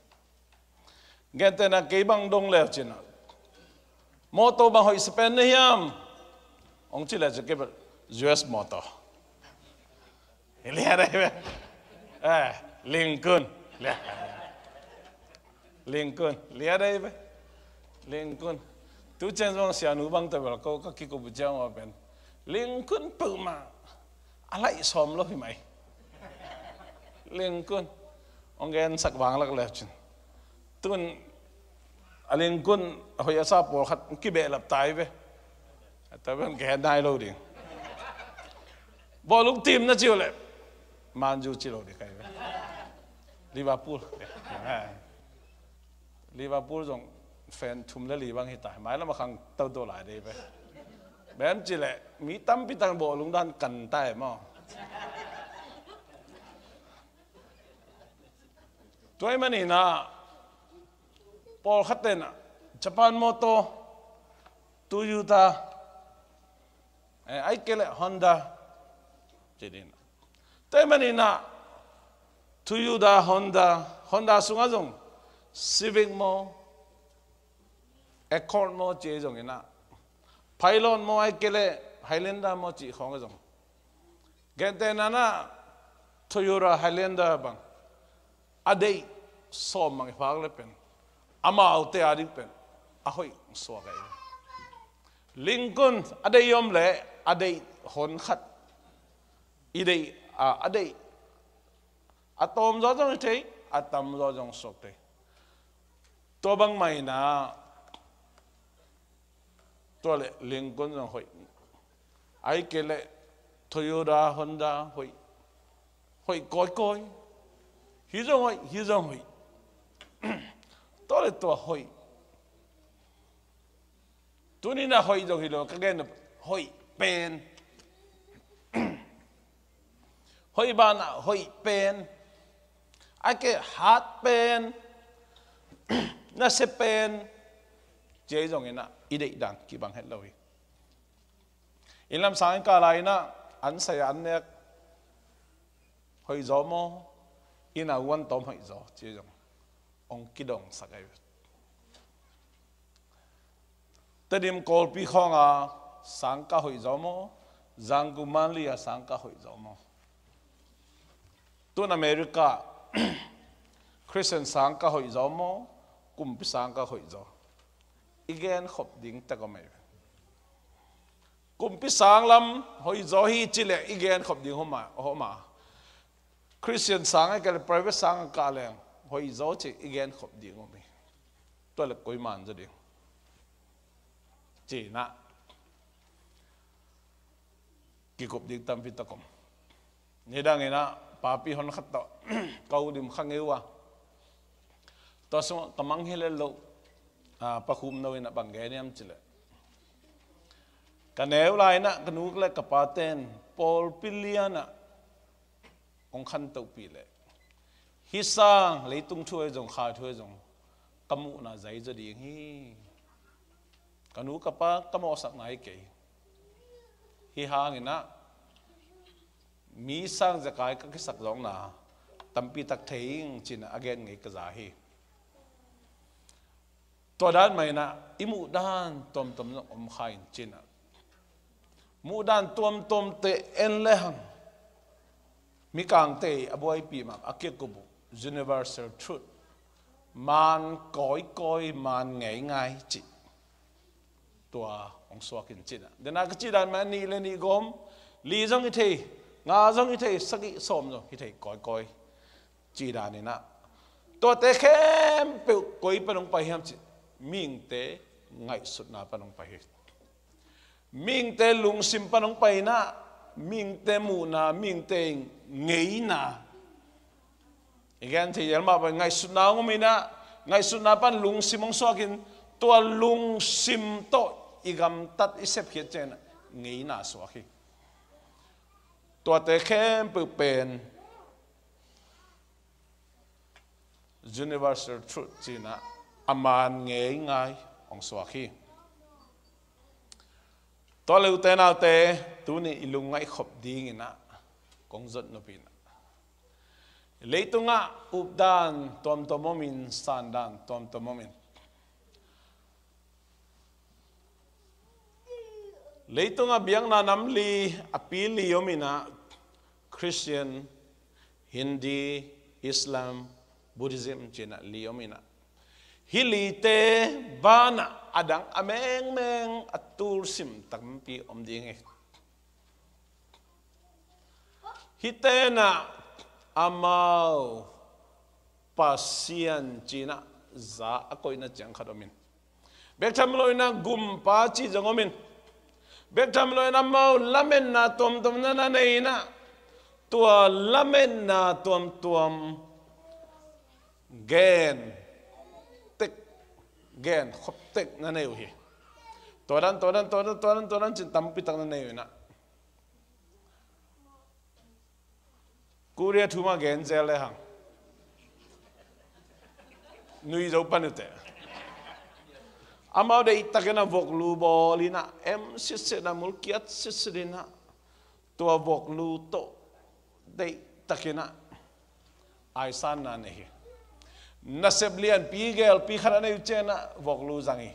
gen te na ke bang dong le china mo to ba hoi spen ne yam ong chi le ke us mo to le ya re eh à, lincoln le lincoln le ya re lincoln tu chen bang sia nu bang ta ba ko ka ki ko bu jang wa ben lincoln pu ma alai à, som lo hi mai lincoln ong gen sak wang lak le china ตุนอะไรกุนหอยซาปอขัดกิเบลับตายไปแต่เป็นแกได้เราดิบอลุกทีมนะจิวเลยมันจูจิโรดิใครไปลิวาพูลลิวาพูลจงแฟนทุ่มและลีบังฮิตายหมายแล้วมาขังเต้าตัวหลายเด้ไปแมนจิแหละมีตั้มพิตังโบลุงด้านกันใต้หม้อตัวอมันนี่นะ Paul Hatena, Japan Moto, Toyota, eh, aikele Honda, jadina. Temani na, Toyota, Honda, Honda sungazong, Civic mo, Accord mo, jadong na. Pylon mo aikele Highlander mo chi khongazong. Gente na na, Toyota Highlander bang, Adei, so mangi paglepen. ama alte ading pen ahoi suwa gai lincoln adei yom le adei hon khat idei a adei atom zo jong te atam zo jong sok te to bang mai na to le lincoln jong hoi ai ke le toyota honda hoi hoi koi koi hi jong hoi hi jong hoi tore to hoi tunina hoi do hilo kagen hoi pen hoi bana hoi pen ake hat pen na se pen je jong ina ide dan ki bang het loi ilam sang ka laina an sa an ne hoi zo mo ina wan tom hoi gió je jong onkidong sakai tedim kolpi khonga sangka hoi zomo zangu manli ya sangka hoi zomo tun america christian sangka hoi zomo kumpi sangka hoi zo igen khop ding ta komai kumpi sanglam hoi zo hi chile igen khop ding homa homa christian sang ka private sang ka leng hoi zo chỉ igen khop địa ngo mình tôi là koi man ja ding chỉ na ki khop di tam vi ta kom ne dang ena papi hon khat ta kau dim khang ewa to so tamang hele lo a pa à, khum no ena bang ge nem chile ka neu lai na kanuk le ka paten pol piliana ong khan tau pi le hi sang lấy tung thui dòng khai thui dòng cam mụ na giấy cho điện hi cả nú cả ba cam mò sắc này kì hi ha nghe na mi sang giờ cái các cái sắc giống na tâm pi tắc thấy chỉ là again ngay cái giá hi tôi đan mày na imu đan tôm tôm nó om khai chỉ là mu đan tôm tôm te en lehang mi kang te aboy pi ma akie kubu universal truth man cõi coi man ngày ngày chị tua ông xóa kinh chị đã đến cái chi đàn mà ni lên đi gom lý giống như thế ngà giống như thế sắc ý xóm rồi như thế cõi coi chị đàn này nè tua tế khem biểu coi bên ông phải hem chị miệng tế ngày suốt na bên ông phải miệng tế lung sim bên ông phải na miệng tế mu na miệng tế nghĩ na Igen thì yel ma ba ngai su na ngomi na ngai su na pan lung simong so kin to lung sim to igam tat isep khia chen ngei na so khi to te khem bự pen universal truth chi na aman ngei ngai ong so khi to lu te na te tu ni ngay ngai đi nghe na kong zot nó pin Leito nga, updan, tomtomomin, sandan, tomtomomin. Leito nga biyang nanamli, apili yomina, Christian, Hindi, Islam, Buddhism, China, liyomina. Hilite, bana, adang ameng-meng, at tursim, tampi Hite na amao pasien china za akoi na chang khadomin bek tham loina gum pa chi jangomin bek tham loina mau lamen na tom tom na na nei na tua lamen na tom tom gen tek gen khop tek na nei hi toran toran toran toran toran chin tam pi tak na nei na cô ria thu ma gen zel le hang nui zo panute amao de itakena vok lu bolina em sisse na mulkiat sisse dina tua vok lu to de takena ai san na nehi naseblian pigel pi khana ne chena vok lu zangi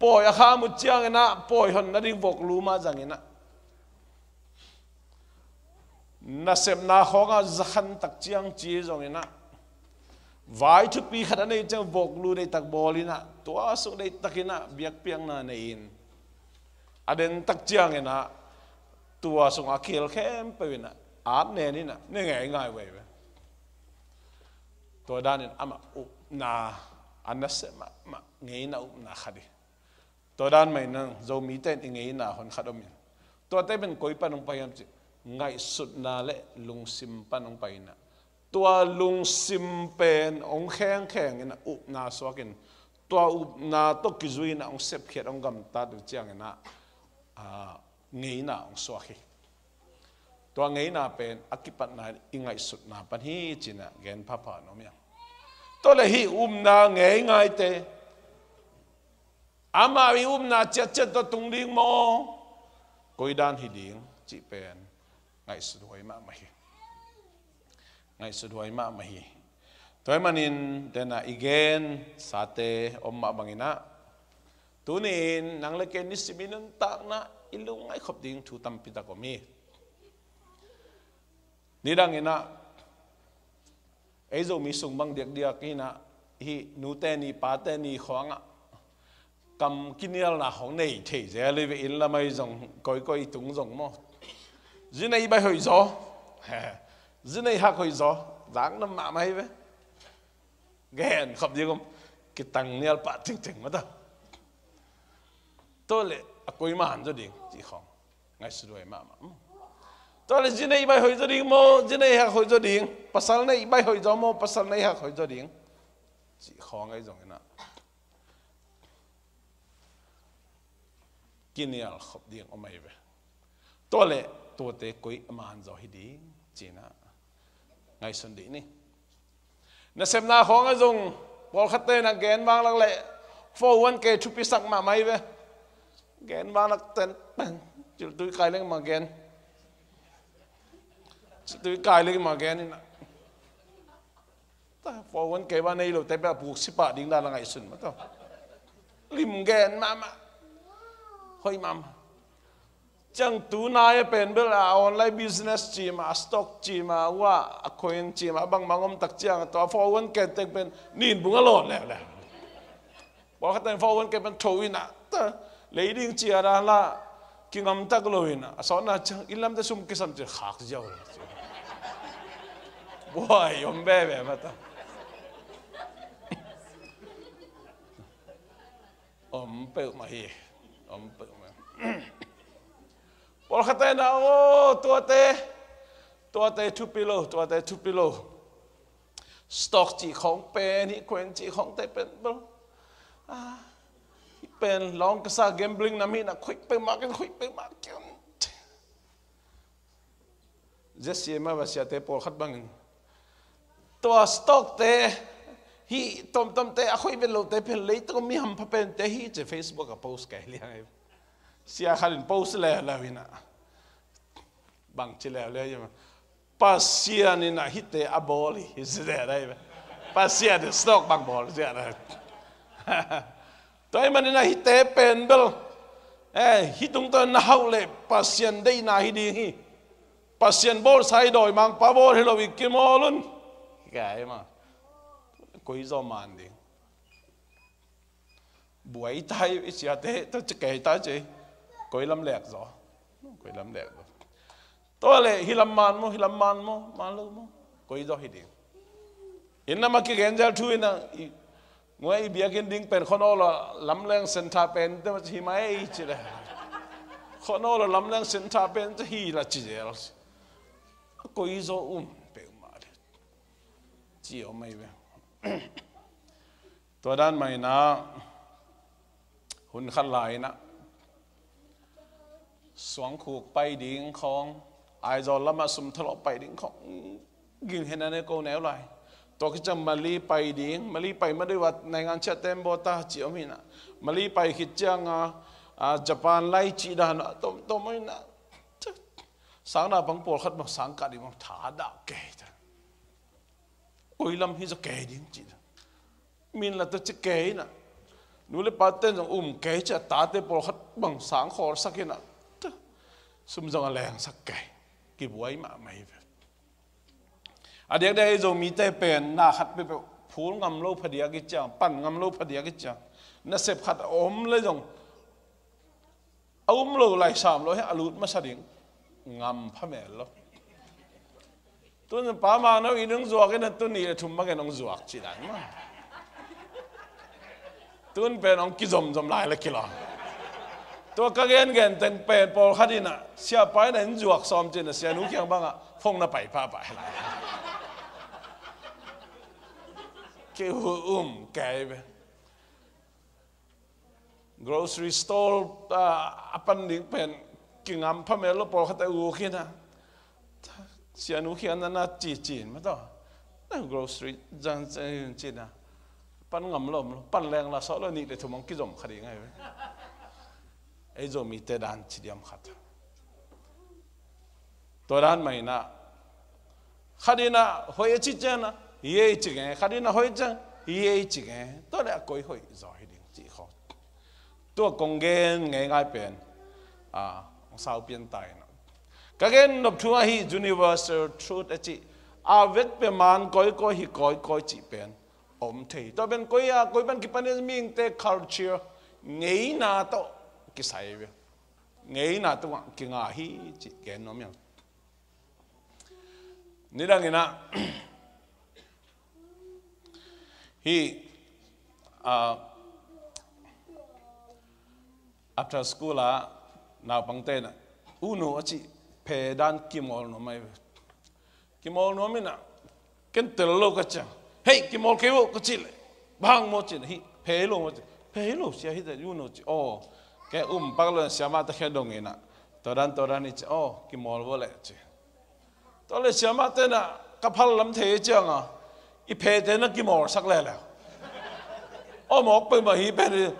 poi a kha mu chiang na poi hon na ding vok lu ma zangi na นาเซมนาฮองาจันตักเจียงจีจงเนะไว้ทุกปีขนาดนี้จะบอกลูได้ตักบอลินะ ตัวสุดได้ตักินะเบียกเพียงนาในอินอเดนตักเจียงเนะ ตัวสุงอาเคลเข้มไปวินะอาบเนนี่นะนี่ไงไงเว้ยตัวด้านนี้อามาอุบนาอันนั้นเสมามาเงินอุบนาขัดตัวด้านไม่นั่งจะมีเตนเงินนาคนขัดอมีตัวเต้เป็นกุยปนุ่งไปยังจี ngai sut na le lung sim pan ong pai na tua lung sim pen ong kheng kheng in up na swakin tua up na to ki zui na ông sep khet ông gam ta du chiang na a ngei na ông swa khi tua ngei na pen akipat na ingai sut na pan hi china gen pha pha no miang to le hi um na ngei ngay te ama wi um na chet chet to tung ding mo koi dan hi ding chi pen ngai su duai ma mày, hi ngai su duai mày, ma hi toy manin dena igen sate om ma bangina tunin nang leke ni siminun tak na ilu ngai khop ding thu tam pita ko mi nidang ina ấy rồi mi sung bang dek dia kina hi nu te ni pa te ni khwanga cầm kinh nial là họ này thì ra lấy về in là mấy dòng coi coi tung dòng mò dưới này bay hồi gió dưới này hạc hồi gió dáng nó mạ hay với nghe không gì không cái tăng nia bạ chỉnh chỉnh mà ta tôi lại à, quay màn cho đi chỉ không ngay sự đuổi mạ mà tôi lại dưới này bay hồi gió đi mô dưới này hạc hồi đi điện pasal này bay hồi gió mô pasal này hạc hồi gió đi chỉ khó ngay giống như rồi nè kini al khop ding omai ve tole ตัวเตะกุยมาหันจอฮิดีจีน่ะไงสุดดีนี่นั่นเสมนาของอาจงบอลขัดเตนักเกนบางลักเละโฟวันเกชุปิสักมาไม่เวเกนบางลักเตนเป็นจุดตุยกายเล็กมาเกนจุดตุยกายเล็กมาเกนนี่นะแต่โฟวันเกว่าในเราแต่แบบผูกสิปะดิ้งได้ละไงสุดมาต่อริมเกนมามาค่อยมามาจังตูนายเป็นเวลาออนไลน์บิสเนสจีมาสต็อกจีมาว่าคอยนจีมาบางบางอมตักจังตัวฟอวันเกตเ็เป็นนินบุงอลอดแล้วแหละบอกเขาแต่ฟอวันเกตเป็นโทวินะแต่เลยดิ้งจีอาราละกิงอมตักลอยนะสอนนะจังอิลลัมจะซุ่มกิสัมจะขากเจ้าบ่อยอมเบ้แบบมาต่ออมเปิดมาเฮอมเปิดมาบอลคาเตนโอ้ตัวเตตัวเตทุปิโลตัวเตทุปิโลสต็อกจีของเป็นฮิเควนจีของเตเป็นบอลเป็นลองกษัตริย์เกมบลิงนามีนะคุยไปมากันคุยไปมากันเจสซี่มาว่าเสียเตปอลขัดบังตัวสต็อกเตฮีตอมตอมเตอคุยเป็นโลเตเป็นเลยตัวมีหำพัเป็นเตฮีจะเฟซบุ๊กกับโพสต์แกเลี้ยง sia khalin post le lawina bang chile le yema pasian in a hitte a ball is there right pasian the stock bang ball is there toy man in a hitte pen eh hitung to na hau le pasian dei na hi di hi pasian ball sai doi mang pa ball hello vi kimolun cái mà koi zo man đi buổi tay ít chia thế tôi chỉ ta chứ khoi lam lek zo khoi lam lek zo to le hilam man mo hilam man mo man lo mo koi zo hi ding inna ma ki genjal thu ina ngoi bia kin ding pen khono la lam leng sen tha pen te ma hi mai chi le khono la lam leng sen tha pen te hi la chi je koi zo um pe ma le chi o mai ve to dan mai na hun khan lai na สวงขูกไปดิ่งของไอจอละมาสุมทะเลาะไปดิ่งของกินเห็นอะไรก็แนวไรตัวก็จะมาลีไปดิ่งมาลีไปไม่ได้ว่าในงานเชตเต็มบตาเจียวมีนะมาลีไปคิดจ้างอ่าญี่ปุ่นไล่จีดานะตัวตัวไม่นะสังนาบังปอลขัดมาสังกัดมังถาดาเกยจ้ะุยลำฮิจะเกยดิงจีมินละตัวจะเกยนะนูเลยปาเต้นจงอุ้มเกยจะตาเตปอลขัดบังสังขอสักกี่นะสุมจงอะไรงสักไก่กิบไว้มาไม่เอาเด็กได้จงมีแต่เป็นนาคัดไปแบบผูงำโลภเดียกิจจังปั่นงำโลภเดียกิจจังนเสพขัดอมเลยจงอาอมโลไหลสามโลให้อลุดมาสดิงงามพระแม่แล้วต้นป้ามาเนาะอีนึงจวกเนี่ยตุนนี่ถุ่มมาแกนองจวกจีดันมาตุนเป็นน้องกิจมจมลายเละกี่หลังตัวกางเกงเงินเต็งเป็นปอลคดิน่ะเสียไปนั่นจวกซ้อมจินะเสียนุเคียงบ้างอ่ะฟงน่ะไปพาไปละเกี่ยวอุ้มแก่ไป grocery store อ่าปันดิ่งเป็นกิ่งอัมพะเมลปอลคดดอูขี้นะเสียนุเคียงนั่นน่ะจีจีนมาต่อนั่น grocery จังจีนนะปันงำลมปันแรงละสอและนี่เดี๋ยวถูกมังกิจมคดีไง এই জমিতে রান ছিলাম খাতা তো রান মাইনা খালি না হয়েছি না ইয়ে চিকে খালি না হয়েছে ইয়ে চিকে তো কই হই জহি দিন জি হ তো কঙ্গে গে গাই পেন আ সাউ পেন তাই না কাগেন নব থুয়া হি ইউনিভার্সাল ট্রুথ এচি আ ভেট পে মান কই কই হি কই কই চি পেন om thei to ben koi a koi ban ki panes ming te culture ngei na to กิสัยเงยนาตัวกิงาฮีจิแกนอมยังนี่ดังนั้ฮีอ่า after school นาปังเต้นอุนอจิเพดานกิมอลนอมยกิมอลนอมินะกันตลลกกจังเฮ้ยกิมอลเคกวกจิเลบังโมจิเฮีเพลโลโมจิเพลโลเสียฮิตอุนอจิอ๋อ cái um bắc lên xem mắt thấy đồng ý nè tôi đang tôi đang nói oh kim mỏ vô lệ chứ tôi lại xem mắt thế na, cái phần lắm thế chứ à ý phê thế na kim mỏ sắc lẹ lẹ ô mỏ bên mà hi bên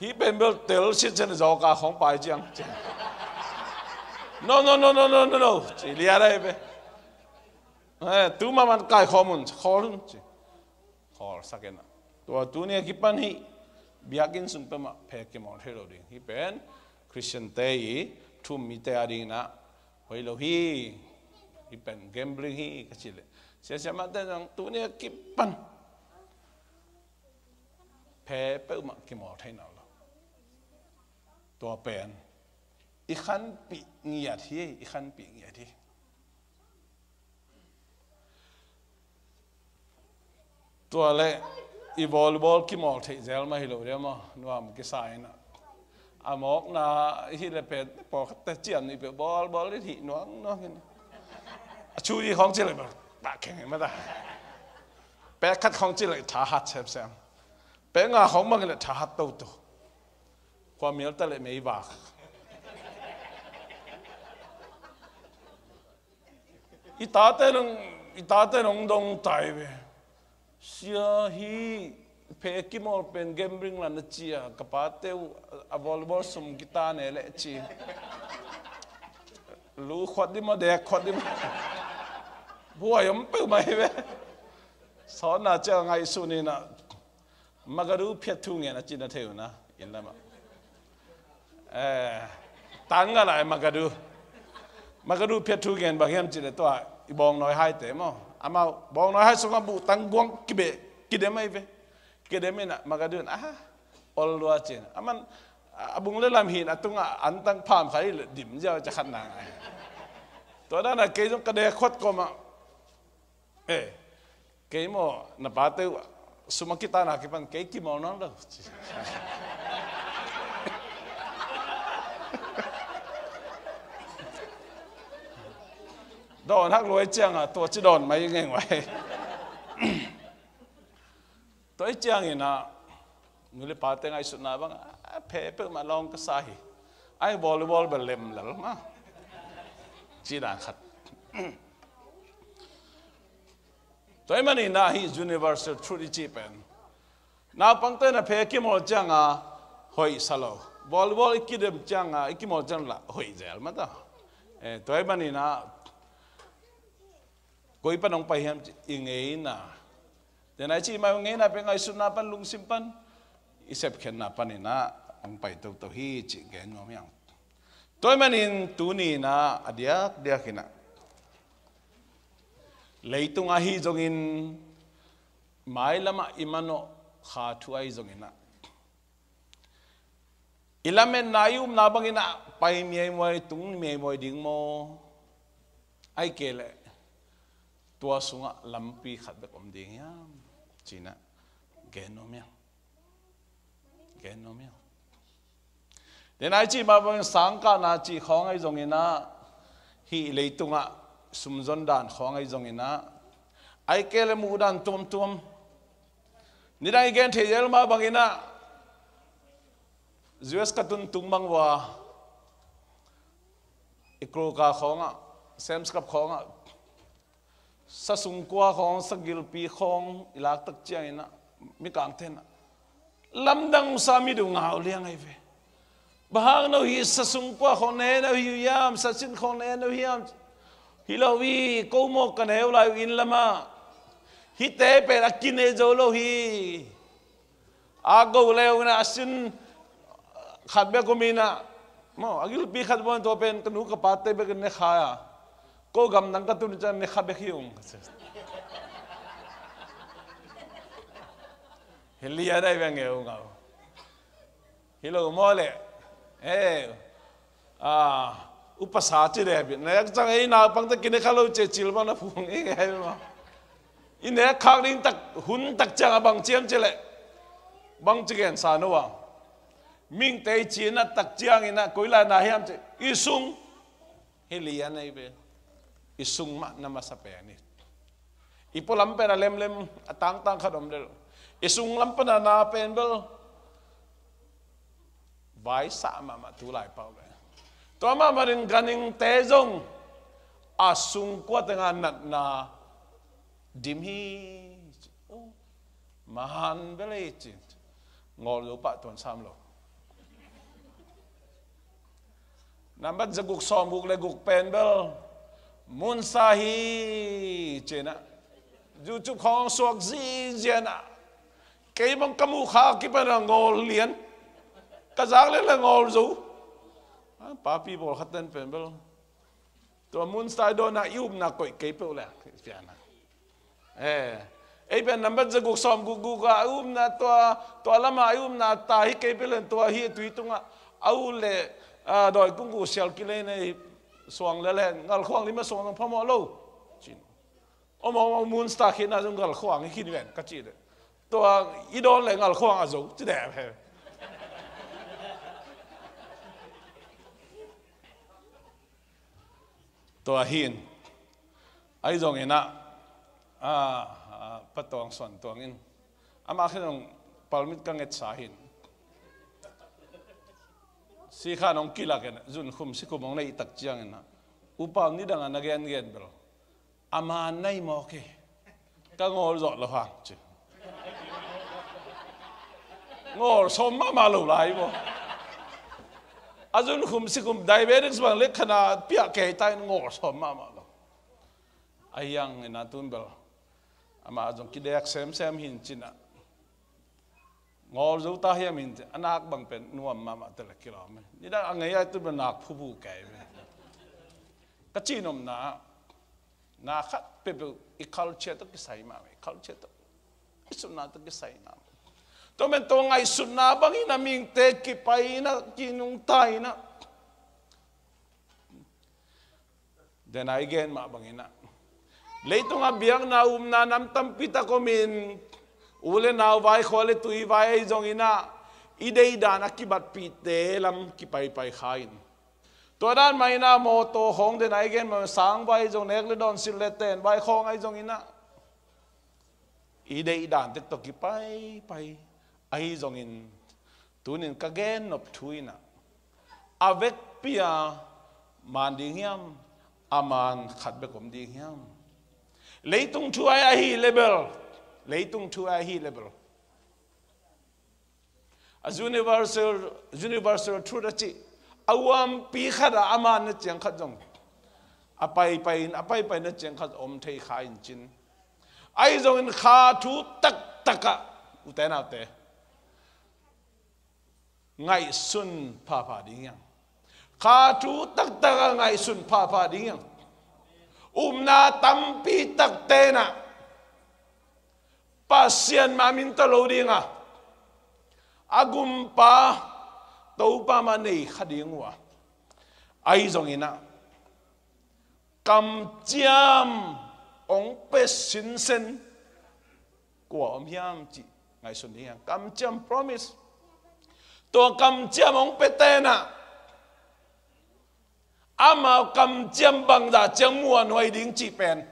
hi bên bên tiêu xịt chân rồi cả không phải chứ no no no no no no no chỉ lia đây bé eh tu mà mình cài khó mình khó luôn chứ khó sắc cái na, tôi tu này cái e pan hi บียกินสุนเปมาเพกมอนเฮโรดิงที่เป็นคริสเตียนเตยทุ่มมีแต่อะไรนะเฮโลฮีที่เป็นเกมบลิงฮีก็ชิลเสียเสียมาแต่ยังตัวเนี้ยกิบปันเพเปิมกิมอนเทนเอาละตัวเป็นอีขันปีเงียดที่อีขันปีเงียดที่ตัวเล็อีบอลบอลกิมอลที่เจลมาฮิโลเรียมนัวมกิสายนะอามอกนาฮิเลเป็ดปอกตะเจียนนี่เป็ดบอลบอลที่หนวงน้องกินชูดีของเจเลยแบบปากแข็งไม่ได้เป็ดคัดของเจเลยท้าหัดเซมเซมเป็ดงาของมันเลยท้าหัดตัวตัวความเมียลตะเลยไม่บากอีตาเต้นอีตาเต้นองดงตายไปสียฮีเพกิมอลเป็นเกมบริงลันจีอะกับปาเตวอาวอลบอลสมกิตาเนเลจีรู้ขวดดิมาเด็กขวดดิมาบัวยมเปิ้ลไหมเว้สอนน่าจะไงสุนีนะมากรู้เพียทุงเงนะจินเทวนะยินด้มาเออตั้งอะไรมากระดูมากรู้เพียทุงเงินบางยมจินตัวอีบองน้อยหายเตมอ ama bong na ha so bu tang buang kibe kidemai ve kidemai na maga magadun aha ol lua chin aman abung le lam hin atunga antang pham khai dim ja cha khan na to da na ke jong ka de khot ko ma e ke mo na pa te sumakita na ki pan ke ki mo na lo ดอนฮักรวยเจียงอ่ะตัวจีดอนไม่ยังไงไว้ตัวเจียงอีน่ะนุลิปาเตงไอสุนาบังเพ่เปิ่มาลองก็สาหิไอ้บอลบอลเบลเลมแล้วมาจีดานขัดตัวมันนี่น่ะฮี universal truth จีเป็นน้าปังเตน่ะเพ่กิมอเจียงอ่ะหอยสโลบอลบอลอีกเดิมเจียงอ่ะอีกมอเจียงละหอยเจลมาต่อเออตัวมันนี่น่ะ koi panong pa hiam ingei na tenai chi mai ngei na pengai suna pan lung simpan isep khen na pan ina ang pai to to hi chi gen ngom yang toy manin tu ni na adiak dia kina leitung a hi jongin mai lama imano kha thuai jongina ilamen nayum na bangina pai mi moi tung mi moi ding mo ai kele tua sunga lampi khat bek om ding ya china genom ya genom ya den ai chi ma bang sang ka na chi khong ai zong ina hi leitunga sumjon dan khong ai zong ina ai kele mu dan tum tum ni dai gen the yel ma bang ina zues ka tun tung bang wa ikro ka Sam sems kap khonga sa sung qua khong sa gil pi khong ilak tak chai na mi kang ten lam dang sa mi du ngau liang ai ve bahang no hi sa sung qua khong ne no hi yam sa chin khong ne no hi yam hi lo wi ko mo kan heu lai in lama hi te pe la kin e zo lo hi a go le na asin khat be ko mi na mo agil pi khat bon to pen kanu ka pat te be ne khaya cô gầm nắng cái tuần chân này khắp bếp hiung thì lia đây về nghề ông ngầu thì lo mò lệ ê à upa upasa chỉ đẹp này chẳng ấy nào bằng tất kinh khalo chế chỉ mà nó phụng ấy cái mà in này khác đến tắc hun tắc chẳng bằng chiếm chỉ lệ bằng chỉ kiện nó nữa minh thấy chiến là tắc chẳng ấy là cuối là nào hiểm chứ isung thì lia này về isung ma na masape ni ipo lampe na lem lem atang tang kadom del isung lampa na na pen bel vai sa ma ma tu lai pa, le to ma ma rin ganing te asung kwa tenga nat na dim hi mahan bele chin ngol lu pa ton sam lo nambat zaguk som guk le guk pen bel mun sa hi chena ju chu khong suak zi jena cái mong kamu kha ki pa na ngol lien ka zak le la ngol zu papi bol khatan pembel to mun sai do na yub na coi cái pe la fiana eh ấy bên nằm bên giờ gục xóm gục gục à um na tua tua lắm à um na ta hi cái bên lên tua hi tùy tung à au le à đòi cũng gục xèo kia lên này สวงเล่นงลขวางนี่มาสวงทางพมอาโลจินโอมอมมูนสตาร์คิดนะจงงลขวางคิดนแหวนก็จีนตัวอีโดนเลยงลขวางอาจงจะแดบเฮ้ตัวหินไอ้จงเอ็นะอ่าปะตองส่วนตัวงินอามาขึ้นตรงปาลมิดกังเอ็ดสาหิน si khan ong kila ken khum si kumong ong nei tak chiang na upa ni dang na again again bro ama nai mo ke ka ngor zo lo ha chi ngor som ma ma lo lai bo azun khum si kum diabetics bang le khana pia ke tai ngor som ma ma lo ayang na tun bro ama azun ki dek sem sem hin china ngol zo ta hiam ya, in anak bang pen nuam mama tele kilom ni da angaya tu benak phubu kai me kachinom na na khat pe i culture to kisai ma culture to sunna to na to men to ngai sunna bang ina ming te ki pai na kinung tai na then again ma bang ina leito nga biang na um nam tampita komin. อุเลนาวไว้ขอเลตุยไว้จงอินะอีเดียดานักกิบัดปีเตลำกิไปไปขายนตัวด้านไม่น่าโมโตหองเดนไอเกนมันสังไว้จงเนกเลดอนสิเลเตนไว้ของไอจงอินะอีเดียดานติดตกิไปไปไอจงอินตัวนึงกะเกนนบทุยนะอาเวกเปียมันดีเงียมอามันขัดเบผมดีเงียมเลยตรงช่วยไอฮีเลเบล leitung thu a hi level a universal universal thu ra chi awam pi khara ama na chang khat jong apai pai in apai pai na chang khat om thei kha in chin ai zong in kha thu tak taka uten ate ngai sun pa pa ding yang kha thu tak taka ngai sun pa pa ding yang um tam pi tak te na pasien mamin talo dinga agumpa topa mane khadingwa ai zongina kam chiam ong pe sin sen của om hiam chi ngài xuân hiang kam chiam promise to kam chiam ong pe tena ama kam chiam bang da chiang mua noi ding chi pen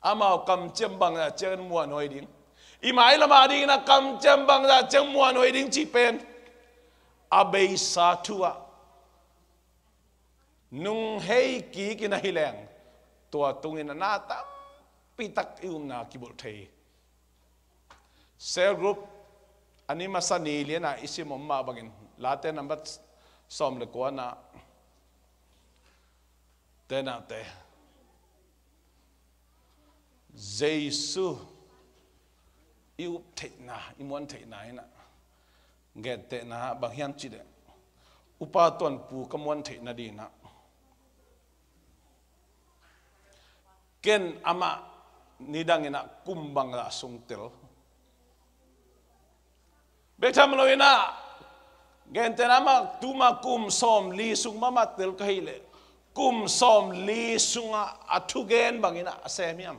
amao kam chem bang da chen mua noi ding i mai lama ding na kam chem bang ra chen mua noi ding chi pen abe sa tua nung hei ki ki na hileng tua tungin na ta pitak ium na ki bol thei cell group ani masani lena isim ma bangin, late number som le ko na te na te Giêsu yêu thế na im muốn thế na na nghe thế na bằng hiện chỉ đấy upa tuần pu cam muốn thế na đi na ken ama nidang ina kumbang la sungtil betam lo ina genten ama tuma kum som li sung mama til kahile kum som li sunga athugen bangina asemiam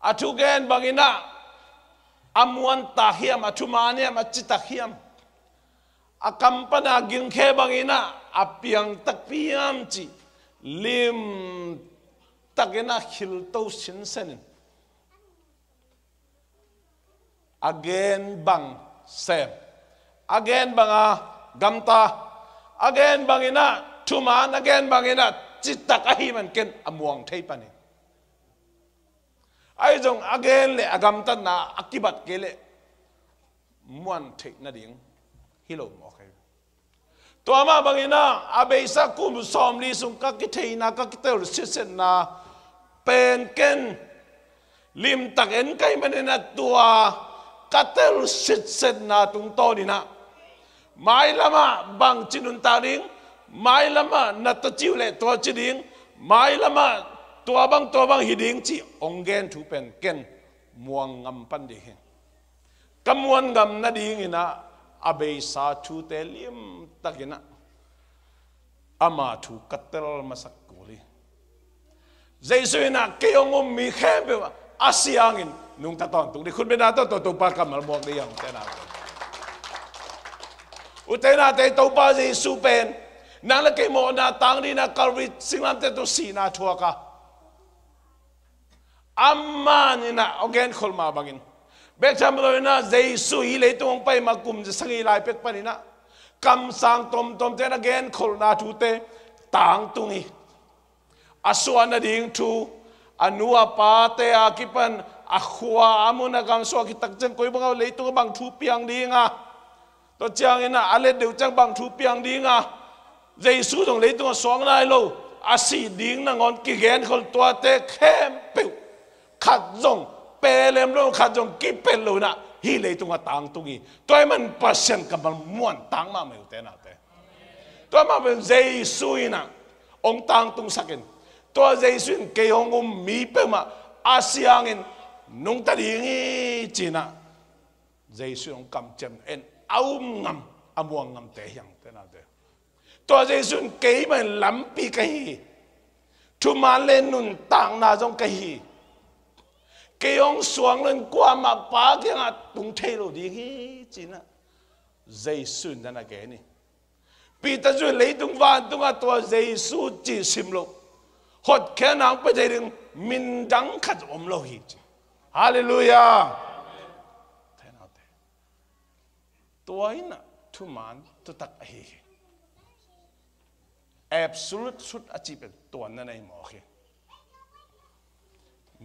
a thu gen bangina amuan ta hiam a thu ma ne ma chi ta hiam a kampana ging khe bangina a piang tak piam chi lim takena khil to sin senin again bang sem again banga gamta again bangina thuman again bangina chitta ka himan ken amuang thei pani ai dòng again le agam tan na akibat ke le muan thek na ding hilo mo khe to ama bangina abeisa kum som li sung ka ki na ka ki tel si sen na pen ken lim tak en kai na tua ka tel si sen na tung to ni na mai lama bang chinun ta ding mai lama na ta chiu le to chi ding mai lama tua bang tua bang hiding chi gen thu pen ken muang ngam pan di hen muang ngam na ding ina abe sa chu te lim takina ama thu katel masak kuli jaisu ina keyong um mi khem bewa asiangin nung taton tung di khun be na to to pa kamal mok di yang te na u te na te to pa jaisu pen nang la ke mo na tang di na kalvi singlam te to si na thua ka amma ni again khol ma bangin be cham lo na jesu hi le tong pai ma kum je sangi lai pek pani na kam sang tom tom ten again khol na thu te tang tungi aswa na ding thu anua pa te a kipan a khwa amuna kam so ki tak chen koi bang le tu bang thu piang dinga to chang ina ale deu chang bang thu piang a. jesu dong le tu song lai lo asi ding na ngon ki gen khol tua te khem peu khát rong bê lem luôn khát rong kí luôn na hi lấy tung à tang tung gì tôi mình passion cầm bằng muôn tang mà mình tên nào thế tôi mà mình dây suy na ông tang tung sakin tôi dây suy kê hong ông mi bê mà asean in nung ta đi nghe China, na dây suy ông cầm chém en ao ngầm amuang ngầm tệ hiang tên nào thế tôi dây suy kê mình lắm pi cái thu mà lên nun tang na jong trong cái 给用双人挂嘛，把个啊东退路的去，真啊，最顺的那个呢。比得住雷东湾东啊，多最舒只心路，或可能不在人民党看我们路去，哈利路亚。听好的，多一呢，出门都得嘿。absolute สุดอาชีพเป็นตัวนั่นเอหมอเขีย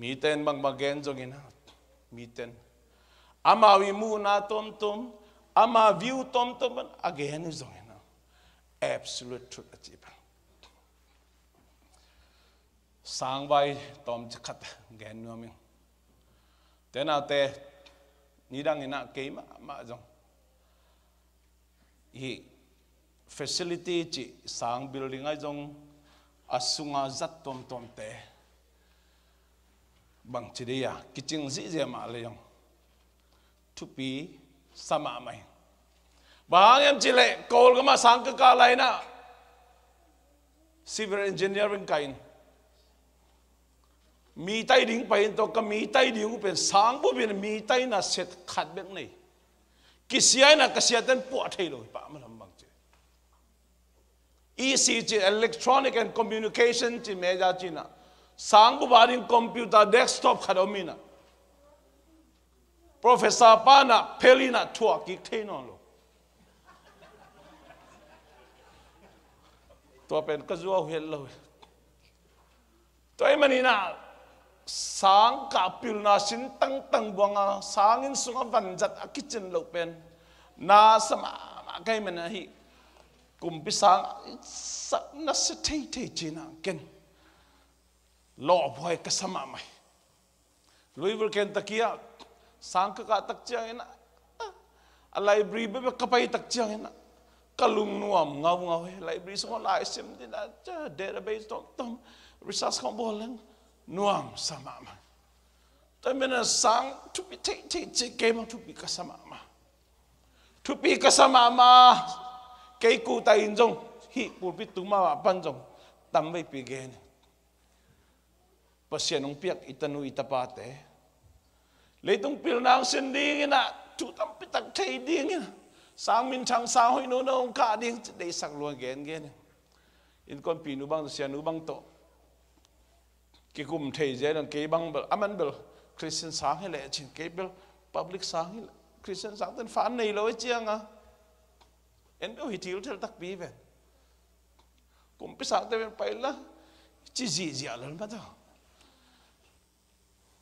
Miten magmagen zongin hat. Miten. Ama mu na tom tom. Ama view tom tom. Again is zongin hat. Absolute truth achievement. sang vai tom chakat gen nu mình thế nào te ni đang ina kế mà mà dòng hi facility chi sang building ai dòng asunga zat tom tom te bằng chỉ đây à cái chương dĩ dè mà lấy ông thu phí sa mạ mày bang em chỉ lệ cô cái mà sáng cái ca lại na civil engineering kain mi tay đỉnh phải to cái mi tay đỉnh bên sáng bu bên mi tay na set khát bẹc này cái xe na cái xe tên bỏ thay rồi bà mà làm bằng chứ ECG electronic and communication chỉ mẹ ra chỉ nào sáng bu barin computer desktop khát ôm mina professor pana pelina tua kí thế nó lo tua pen cái zua huyên lâu tôi mà nina sáng cả pil na sin tang tăng buông à sáng in sung vanjat a à kitchen lâu pen na sama cái mình hi cùng bi sáng nó sẽ thấy thấy chỉ nào kinh lo boy ka sama mai luiver ken takia sang ka tak chang na a ah, library be ka pai tak chang na kalung nuam ngau ngau eh. library so la sim din cha ah, database tom tom research kon bolen nuam sama mai tamena sang tu pi te te te game tu pi ka sama ma tu pi ka sama ma ke ku ta in jong hi pur pi tu ma ban jong tam ve pi gen pasyanong piyak itanu itapate. Leitong pilnang sindingin na, tutam pitak chay dingin. Sang min chang sahoy no na ong kading, day sak luang gen gen. In kon pinubang siyanubang to. Kikum thay zay ng kaibang bel, aman bel, Christian sang hila chin, kaibel, public sang hila. Christian sang ten fan na ilo chiyang ah. Endo hitil tel tak biven. Kumpis sa tewin pa ila, chizizya lang ba to?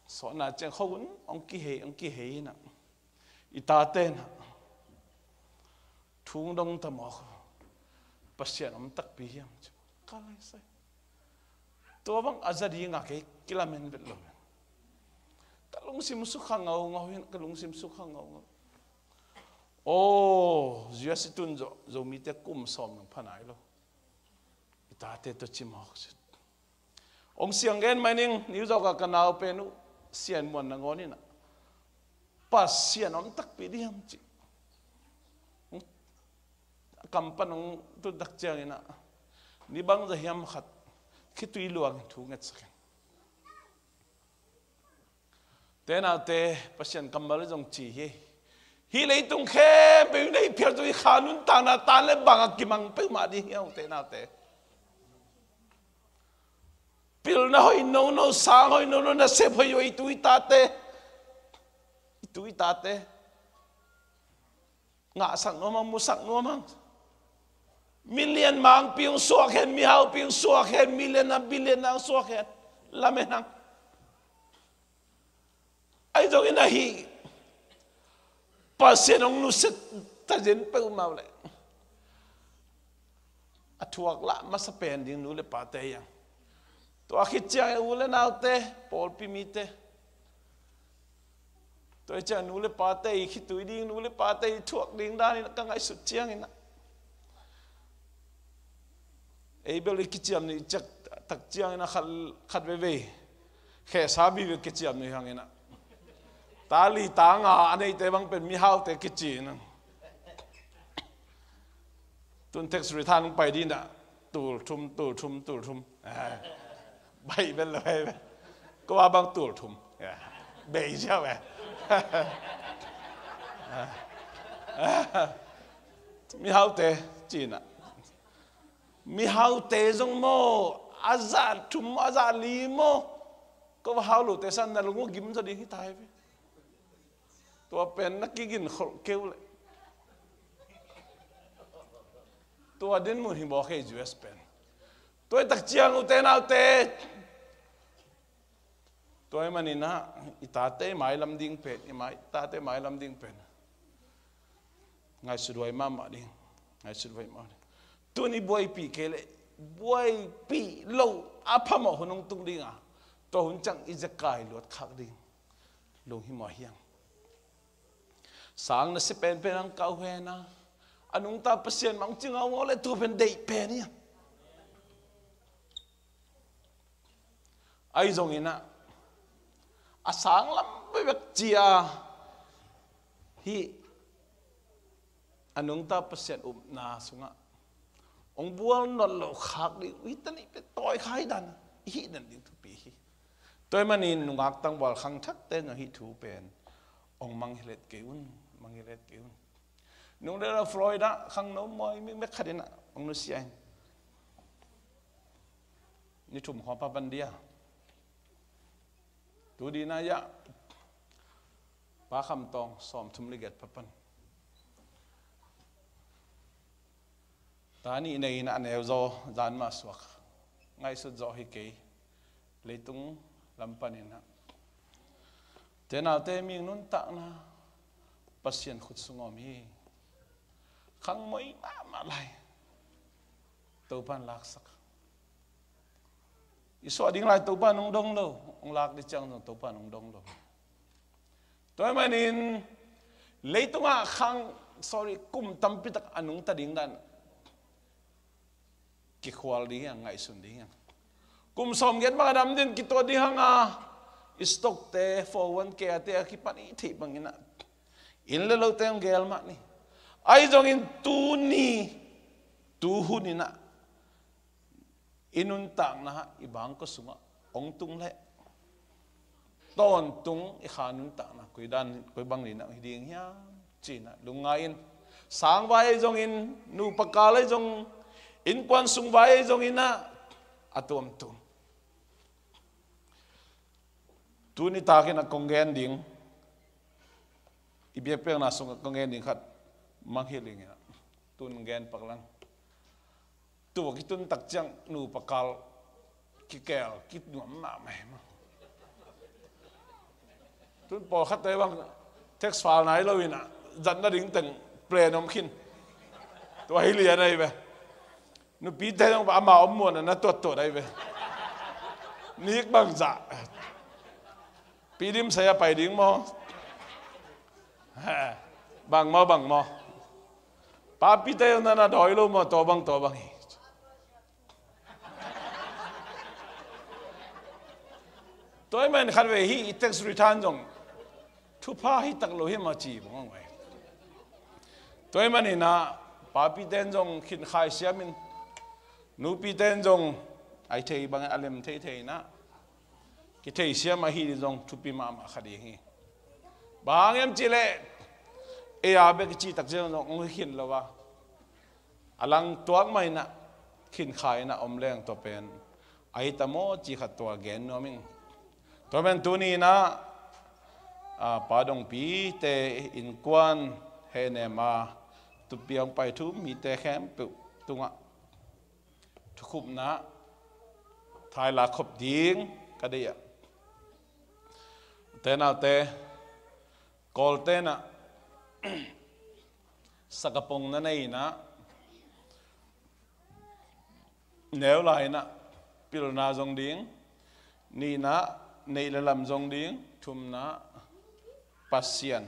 so na cheng khogun ong ki he ong ki he na ta te na thung dong ta mo pasian om tak pi hiam chu kalai sai to bang azari nga ke kilamen vel lo kalung sim su khang ngau ngau hin kalung sim su khang ngau ngau o zia situn zo zo mi te kum som nang phanai lo ta te to chim hok chu ông siang gen mai ning niu zo ka kanao pe nu sian mon na ngoni na pas sian om tak pi diam chi kampan ong tu dak chang ina ni bang da hiam khat ilu luang thu ngat sakin te na te pasian kamal jong chi hi hi lei tung khe pe nei pher tu khanun ta na ta le bang ki mang pe ma di hiao te na te pil na hoi no no sang hoi no no na se hoi hoi tui tate tui tate nga sang no mang musang no mang million mang piung suak hen mi hau piung suak million na billion na suak hen lame nang ai dog ina hi pasenong nu set tajen pe umaw le atuak la masapen ding nu pate yang ตัวขี้เจังอุลนเอาเตะปอลพิมีเตะตัวเจังนูเลปาเตะขี้ิดตุยดิ้งนูเลปาเตอี่วกดิ้งได้านนี้กัง่ายสุดเจียงนะเอเบลคิดจังนี่จักตักเจียงนะขัดขัดเวเวีค่สาบีเวคิดจังนี่ยังงนะตาลีตางาอันนี้เตบังเป็นมิฮาวเตะคิดจีนงตุนเท็กซ์ริทานุไปดีนะตูลทุมตูลทุมตูลทุม bay bên là bay bên có ba băng tuột thùng dạ. bay chưa vậy dạ. mi hao tê china mi hao tê giống mô azan thum azan li mô có hao lu tê san là ngô gim cho đi cái tai vậy tua pen nắc gin kêu lại tua đến muốn hi bỏ cái US pen tôi tắc chiang u te nào te tôi mà na ta te mai lam ding pe mai ta te mai lam ding pe ngai su đuôi mama đi ding ngai su đuôi ma tu ni boy pi ke le boy pi lâu lo apa hôn ông tung đi ngà tôi hun chang izakai luat khak ding lo hi ma hiang sáng nó sẽ pen pen ang cao hè na anung ta pasien mang ching ang lại tôi pen date pen nha ai zong ina asang à, lam bek chia à. hi à, anh ông ta paset up na sunga ông bual nó lo khak di witan i pe toy khai đàn, hi đàn ding tu pi hi toy mani nungak tang wal khăng thak tên no hi thu pen ông mang hilet ke un mang hilet ke un nung da freud da khang no moi mi me khadina ong no sian ni thum ho pa ban tu di na ya pa kham tong som thum li get papan ta ni nei na ne zo zan ma swak ngai su zo hi ke leitung lampan ina te na te mi nun ta na pasien khut sungom hi khang moi ma ma lai tàu pan lạc sắc iso ding lai to pan ong dong lo ong lak de chang dong to pan ong dong lo toy manin leitunga khang sorry kum tampi tak anung ta ding dan ki khwal ding ngay ngai sun ding kum som gen ma dam din ki to di hanga stock te for one ke ate akipan pani thi bangina in le lo te ang gel ma ni ai jong in tu ni tu hu ni na inun tang na ha ibang ko sunga ong tung le ton tung i khanun tang na koi dan koi bang ni na hiding hiya china lungain sang vai jong in nu pakale jong in kwan sung vai jong ina atom tung tu ni ta kin akong gen ding ibye pe na sung akong gen ding khat mang hiling ya tun gen paklang ตัวกิตุนตักจังนูปกาลกิแกลกิดหนุ่มหน้าไม่มาตุนปอขัดได้บ้างเท็กซ์ฟาลไหนเราวินะจันนาดิ่งตึงเปลนอมขินตัวฮิเลียได้ไหมนูปีได้ต้องอามาอมมวนนะตัวตัวได้ไหมนี่บังจ่าปีดิมเสียไปดิ่งมอบังมอบังมอป้าปีได้นั่นน่ะดอยลงมอตัวบังตัวบังฮีตัวมันขันเวฮีอตเต็กสุริทานจงทุพาฮิตักโลหิมาจีบงงไว้ตัวเอมันนี่นะป้าพี่เต็นจงขินขายเสียมินนูพี่เต็นจงไอเทยบางอัลเลมเทยเทยนะกิเทยเสียมาฮีจงทุพีมามาคดีฮีบางเอ็มจีเล่เออาเบกจีตักเจาจงองขินละวะอลังตัวไม่นะขินขายนะอมแรงตัวเป็นไอตาโมจีขัดตัวแกนนัวมิงตอนเป็นทุนีนะปาดงปีเตอินควันเฮเนมาตุเปียงไปทุมีเตแคมปุตุงะทุกุมนะทายลาขบดิงก็ได้ยะเตนาเตกอลเตนะสกปงนั่นเองนะแนวลานะปิลนาจงดิงนี่นะ này là làm dòng điên thùm na pasien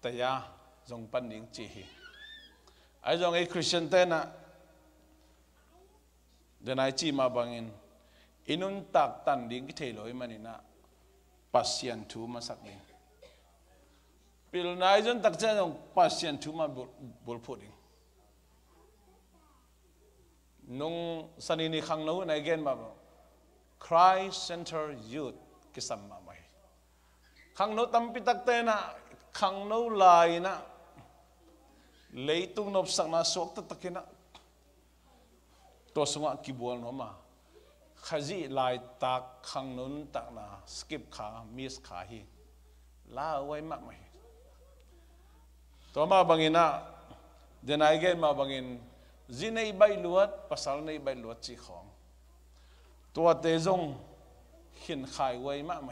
tây, ya dòng pan điên chỉ hi ai dòng ấy Christian tên à đến ai chỉ mà in, inun tak tan điên cái thể lỗi mà nè pasien thu mà sắc điên pil na ai dòng tak chân dòng pasien thu mà bol phốt điên nung sanini khang lâu này gen mà bảo Christ Center Youth kisam mamay. kang no tampitak te na, kang no lai na, leitung nop sang na sok tatakina. To sunga kibual no ma. Khazi lai tak khang nun tak na skip kha miss kha hi. La wai mak To ma bangina denai ge ma bangin zinai bai luat pasal nei bai luat chi khong. ตัวเตจงหินขายไว้มากไหม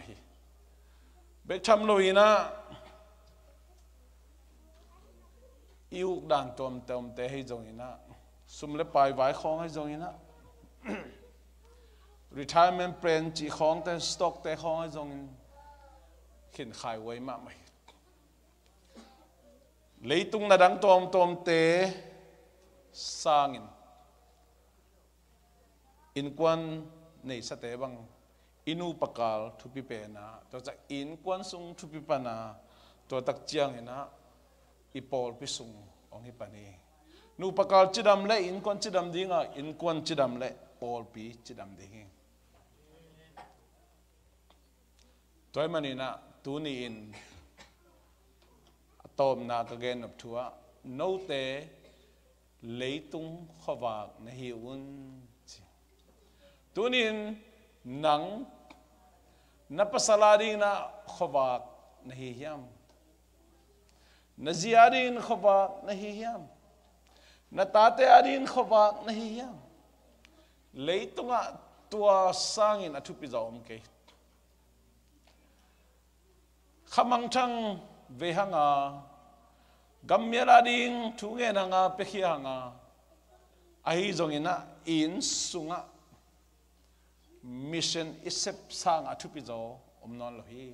เบคชัมลุยนะอิวดันตัวมเตมเตให้จงอินะสุมเลปายไว้ของให้จงอินะ retirement plan จีของแต่สต็อกแต่ของให้จงหินขายไว้มากไหมเลยตุงนาดังตัวมตัวมเตสร้างอินอินควัน nei sa te bang inu pakal thupi pe na to chak in kwan sung thupi pa na to tak chiang ina e ipol pi sung ong hi pani nu pakal chidam le in kwan chidam dinga in kwan chidam le pol pi chidam dingi e. toy mani na tu ni in atom na ka gen nop thua no te leitung khawak na hi un tunin nang napasalari na khawak nahihiyam. Naziyarin khawak nahihiyam. Natatearin khawak nahihiyam. Leito nga tua sangin at hupizaom kay. Kamangtang veha nga gamyala ding tunge na nga pekiya nga ahizongin na insunga mission isep sang athupi zo omnon lo hi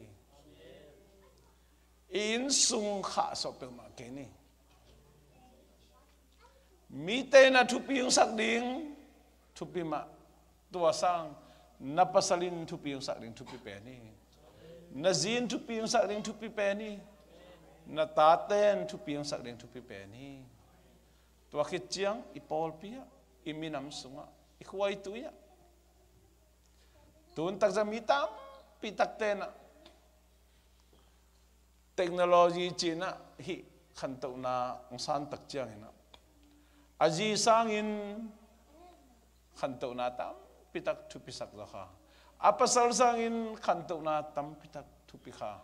in sung kha so pe ma ke ni mi te na thupi yung sak ding thupi ma tua sang na pasalin thupi yung sak ding thupi pe ni na zin thupi yung sak ding thupi pe ni na ta ten thupi yung sak ding thupi pe ni tua khit chiang ipol pia iminam sunga ikhwai tuya Tuntak zamitam pitak tena. Teknologi Cina hi kantok na santak jang hina. Aji sangin kantok na tam pitak tupisak laka. Apa sal sangin kantok na tam pitak tupika.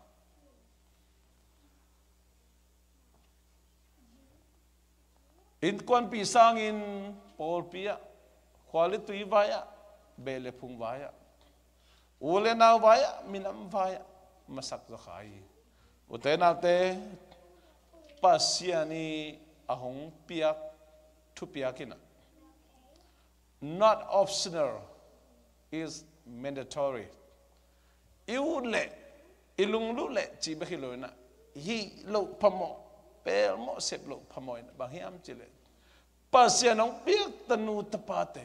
Inkuan pisangin polpia, pia, kuali ibaya, bele pung vaya. อุเลนาวายมินามวายมาสักจะขายอุเตนาเตปัสยานีอาหงพปียกทุพปียกินะ not optional is mandatory อิวเลอิลุงลุเลจีบขิลยนะฮีโลพมอเปลมอเสบโลพมอินบางฮีอัมจิเลปัสยานองเปียกตนูตปาเต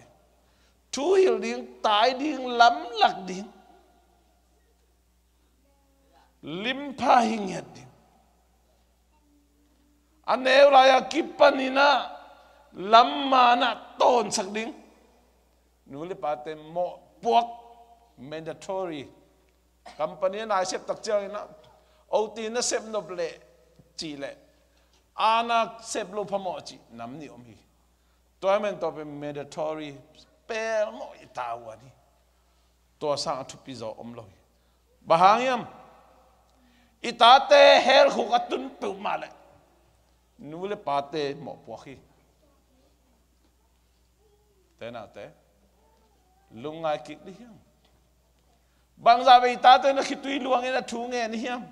ทุฮิลิงตายดิงล้ำหลักดิง limpa hingedi aneu raya kipanina lamma na ton sakding nuli pate mo puak mandatory company na sep tak chang na oti na sep no ble chi le ana sep lo phamo chi nam ni om hi toymen to be mandatory pel mo itawani to sa thu pi zo om lo bahang yam itate her khu katun pe male nule pate mo pohi tena te lunga ki di hiam bangza ve itate na khitui luang ina thunge ni hiam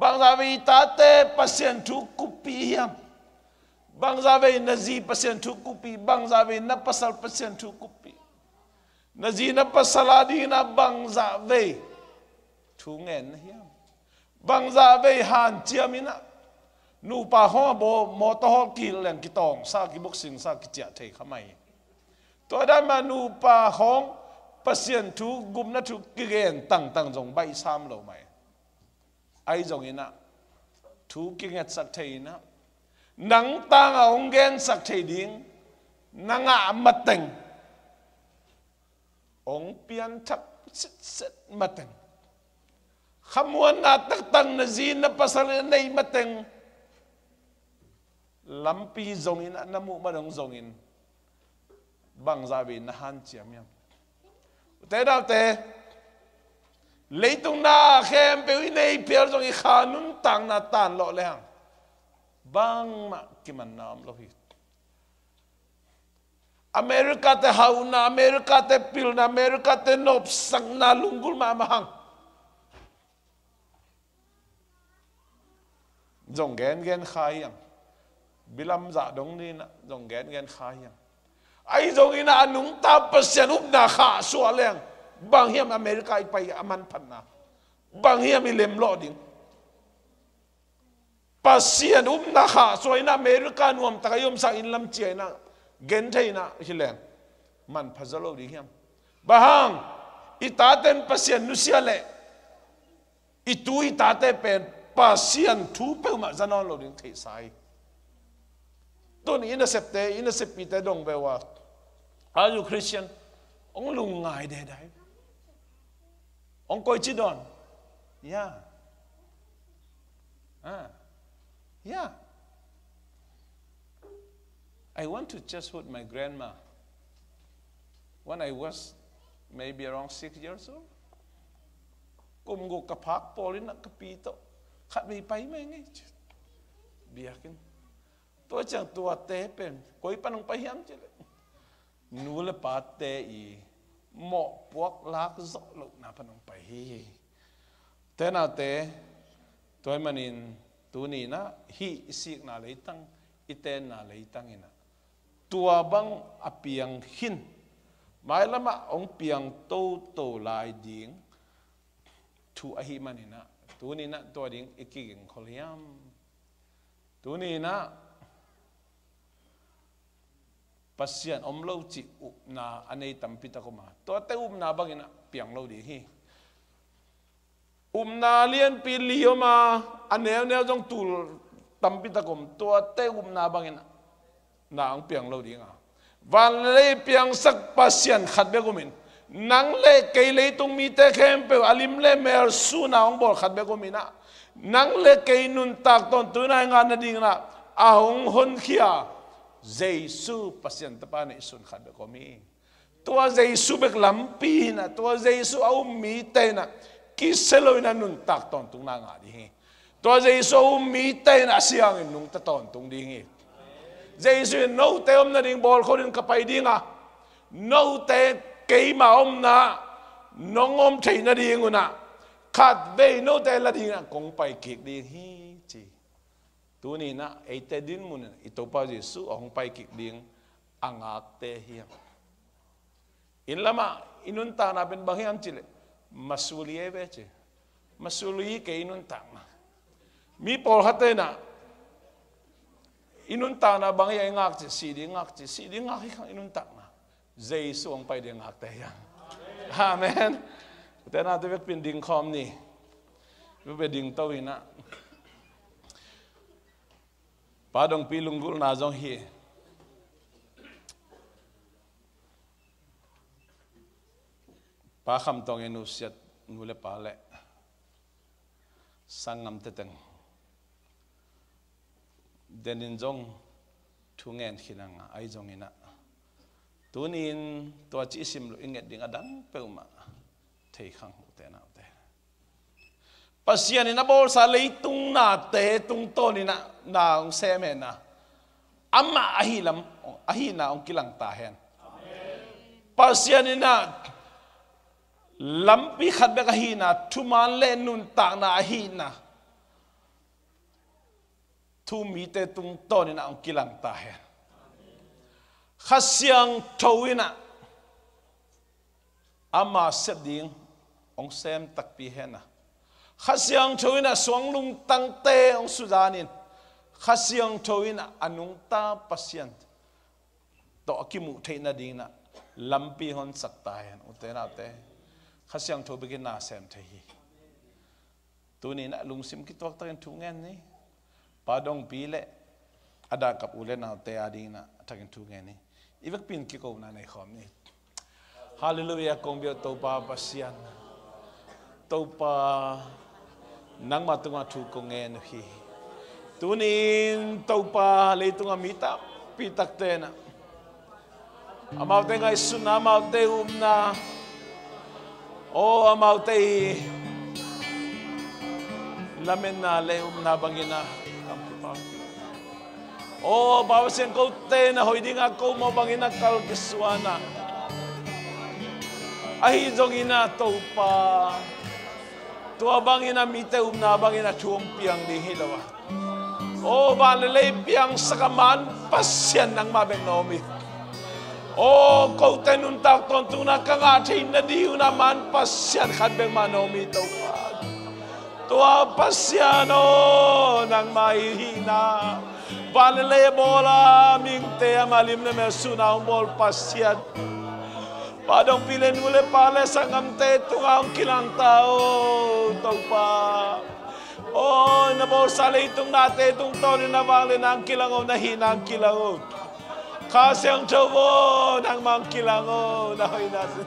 bang ve itate pasien thu kupi hiam bang ve na zi pasien thu kupi bang ve na pasal pasien thu kupi na zi na pasaladi na bang ve thunge ni hiam bang za ve han chiamina nu pa ho bo mo to ho ki len ki tong sa ki bok sin sa ki cha thei khamai to da ma nu pa hong pasien thu gum na thu ki gen tang tang à jong bai sam lo mai ai jong ina thu ki ngat sak thei na nang ta nga ong gen sak thei ding nang a mateng ong pian thap set set mateng khamuan na taktang na zin na pasal na nay mateng lampi zongin at namu madong zongin bang zabi na han chiam thế nào thế lấy tung na khem pe nei pier zong i khanun tang na tan lo le bang ma ki man nam lo hi America te hau na America te pil na America te nop sang na lungul ma mahang จงแกนแกนขายยังบิลามจะดงนี่นะจงแกนแกนขายยังไอ้จงอินาหนุ่ตาเปอร์เซนต์อุบนาขาสัวแรงบางเฮียมอเมริกาไปอมันพันนะบางเฮียมีเลมลอดิงเปอร์เซนต์อุบนาขาสัวอินาอเมริกานวมตะกยมสังอินลำเจียนะเกนเทนะฮิเลงมันพัซโลดิเฮียมบางอิตาเตนเปอร์เซนต์นุเซียเลอิตูอิตาเตเป็น pasian thu pe ma zanon lo ding thei sai ton in accept te in accept pi te dong ve wa a you christian ông lùng ngài để đấy ông coi chi don? yeah à yeah I want to just hold my grandma when I was maybe around six years old cùng ngô cặp hạc polin nặng cặp khat mi pai chứ, ngi biakin to chẳng tua te pen koi panung pai yam che nu le pa te i mo puak lak zo lo na panung pai hi te na te toy manin tu ni na hi si na le tang ite na le tang ina tua bang apiang hin mai lama ông piang tô tô lai ding thu a à hi manina tu ni na to ding ikiking kholiam tu ni na pasian om lo chi up na anei tampi ta ko ma to te um na bangin piang lo di hi um na lian pi li ma anel nel jong tul tampi ta kom to te um na bangin na ang piang lo di nga van piang sak pasian khat be ko nang le ke le tung mi te khem pe alim le mer su na ông bol khát be ko mina nang le ke nun tak ton tu na nga na ding na ahong hon khia jesu pasien ta pa sun khát be ko mi tua jesu bek lam pi na tua jesu au mi te na kiselo ina nun tak ton tu na nga di tua jesu au mi te na siang nun ta ton tung di ngi jesu no te om na ding bol khôn in ka pai di nga no te keima nongom thaina ding una khat ve no te la ding kong pai kik ding hi chi tu ni na ei te din mun ito pa jesu ang pai kik ding angak te hi in lama inunta na ben bang chile masulie ve chi masuli ke inunta ma mi por hatena inunta na bangya ya e ngak chi si ding ngak chi si ding ngak inunta ma Giêsu ông pai ding hak te yang amen te na tôi biết pin ding khom biết ve be ding to ina pa dong pi lungul na jong hi pa kham tong enu siat nu le pa le sangam te teng denin jong thungen khinanga ai jong ina tunin to chi sim lo inget ding adan peuma thei khang hu te na te pasian in abol sa tung na te tung to ni na na ong se me na amma ahi lam ahi na ong kilang ta hen pasian in na lampi khat be ahi na thuman le nun ta na ahi na thu mi te tung to ni na ong kilang ta hen khá siang thâu in à ama set ding ông xem tắc pi hen à khá siang xuống lung tang tê ông su ra nín khá siang thâu in anung ta pasien tọ kim theina thấy ding na lampi hon sắc tai hen ông tên nào tên khá siang thâu bị cái na xem thấy tu ni na lung sim kit wak ta kan tu ngen ni padong pile ada kap ule na te adina ta kan tu ngen ni Iwak pin ki ko na nei khom ni. Hallelujah kong bio to pa pasian. To pa nang matunga thu ko nge no hi. Tunin to pa le tunga mita pitak te na. Amau te ngai suna amau te umna. O amau te lamen na le umna bangina. Kampi pampi. O bawasin ko ten, hoiding ako mo bangin akal kiswana. Ahidong inataw pa. Tua bangin um na mite umna bangin na chumpiyang dihilawa. O balilay piyang sakaman, pasyan ng mabeng Naomi. O kau tenun tak tontu na kangatin na diyo naman, pasyan kanbeng manomi ito pa. Tua pasyan o nang mahihina. Panilaya bola aming teya malim na mesu na umbol Padong Padang pilin muli pala sa ngamte tungaong kilang tao. Tagpa. Oh, nabosala itong natin itong tono na vale na ang kilangaw na hinang kilangaw. Kasi ang tsobo ng mga kilangaw na hoy natin.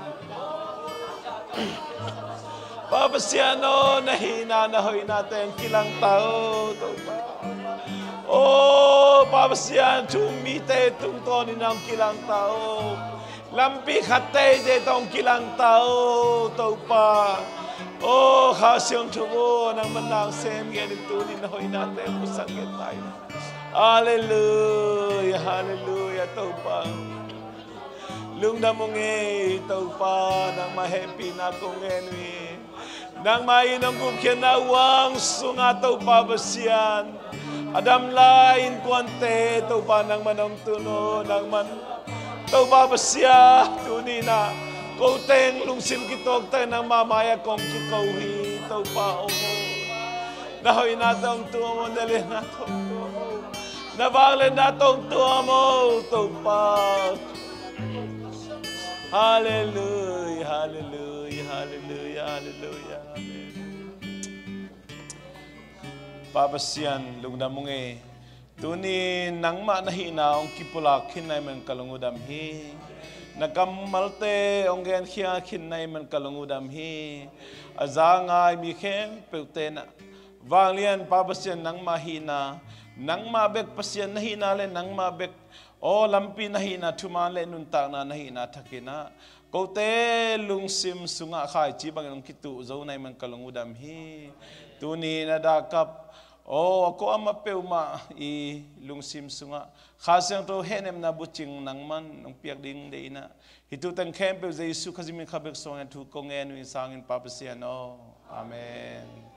Papasyano na hina na hoy natin kilang tao. Tagpa. Oh, papasyan, tumite itong toni ng kilang tao. Lambi katay de tong kilang tao, tau pa. Oh, kasyong tugo ng manang sem, ganit tunin na hoy natin, musangit tayo. Hallelujah, hallelujah, tau pa. Lungda mong eh, tau pa, nang mahepi na kong enwi. Nang mainom kong kinawang sungataw pabasyan. Adam lain kuante tau pa nang manong tuno nang man tau pa pasya tunina kau teng lungsim kitok teng nang mamaya kong kikauhi tau pa omo nahoy natong tuwa mo dali natong tuwa mo nabaglan natong tuwa mo tau pa Hallelujah, hallelujah, hallelujah, hallelujah. babasian lungdamunge tuni nang ma na ong kipula khinai men kalungudam hi nagamalte ongen khia khinai men kalungudam hi azanga mi khem peutena valian nang ma hi na ma bek pasian nahi na le nang ma bek o lampi nahi na thuma le nun ta na nahi na thakina câu tế lung sim sunga khai chi bang lung kitu zau nay mang kalung hi tu ni na da kap Oh, ako ama peuma i lungsim sunga. Khasang to henem na buching nangman ng piyak ding de ina. Hitutan kempe za Yesu kazimin kabek songan tu kongen wing sangin papasiyan. O. Oh, Amen. Amen.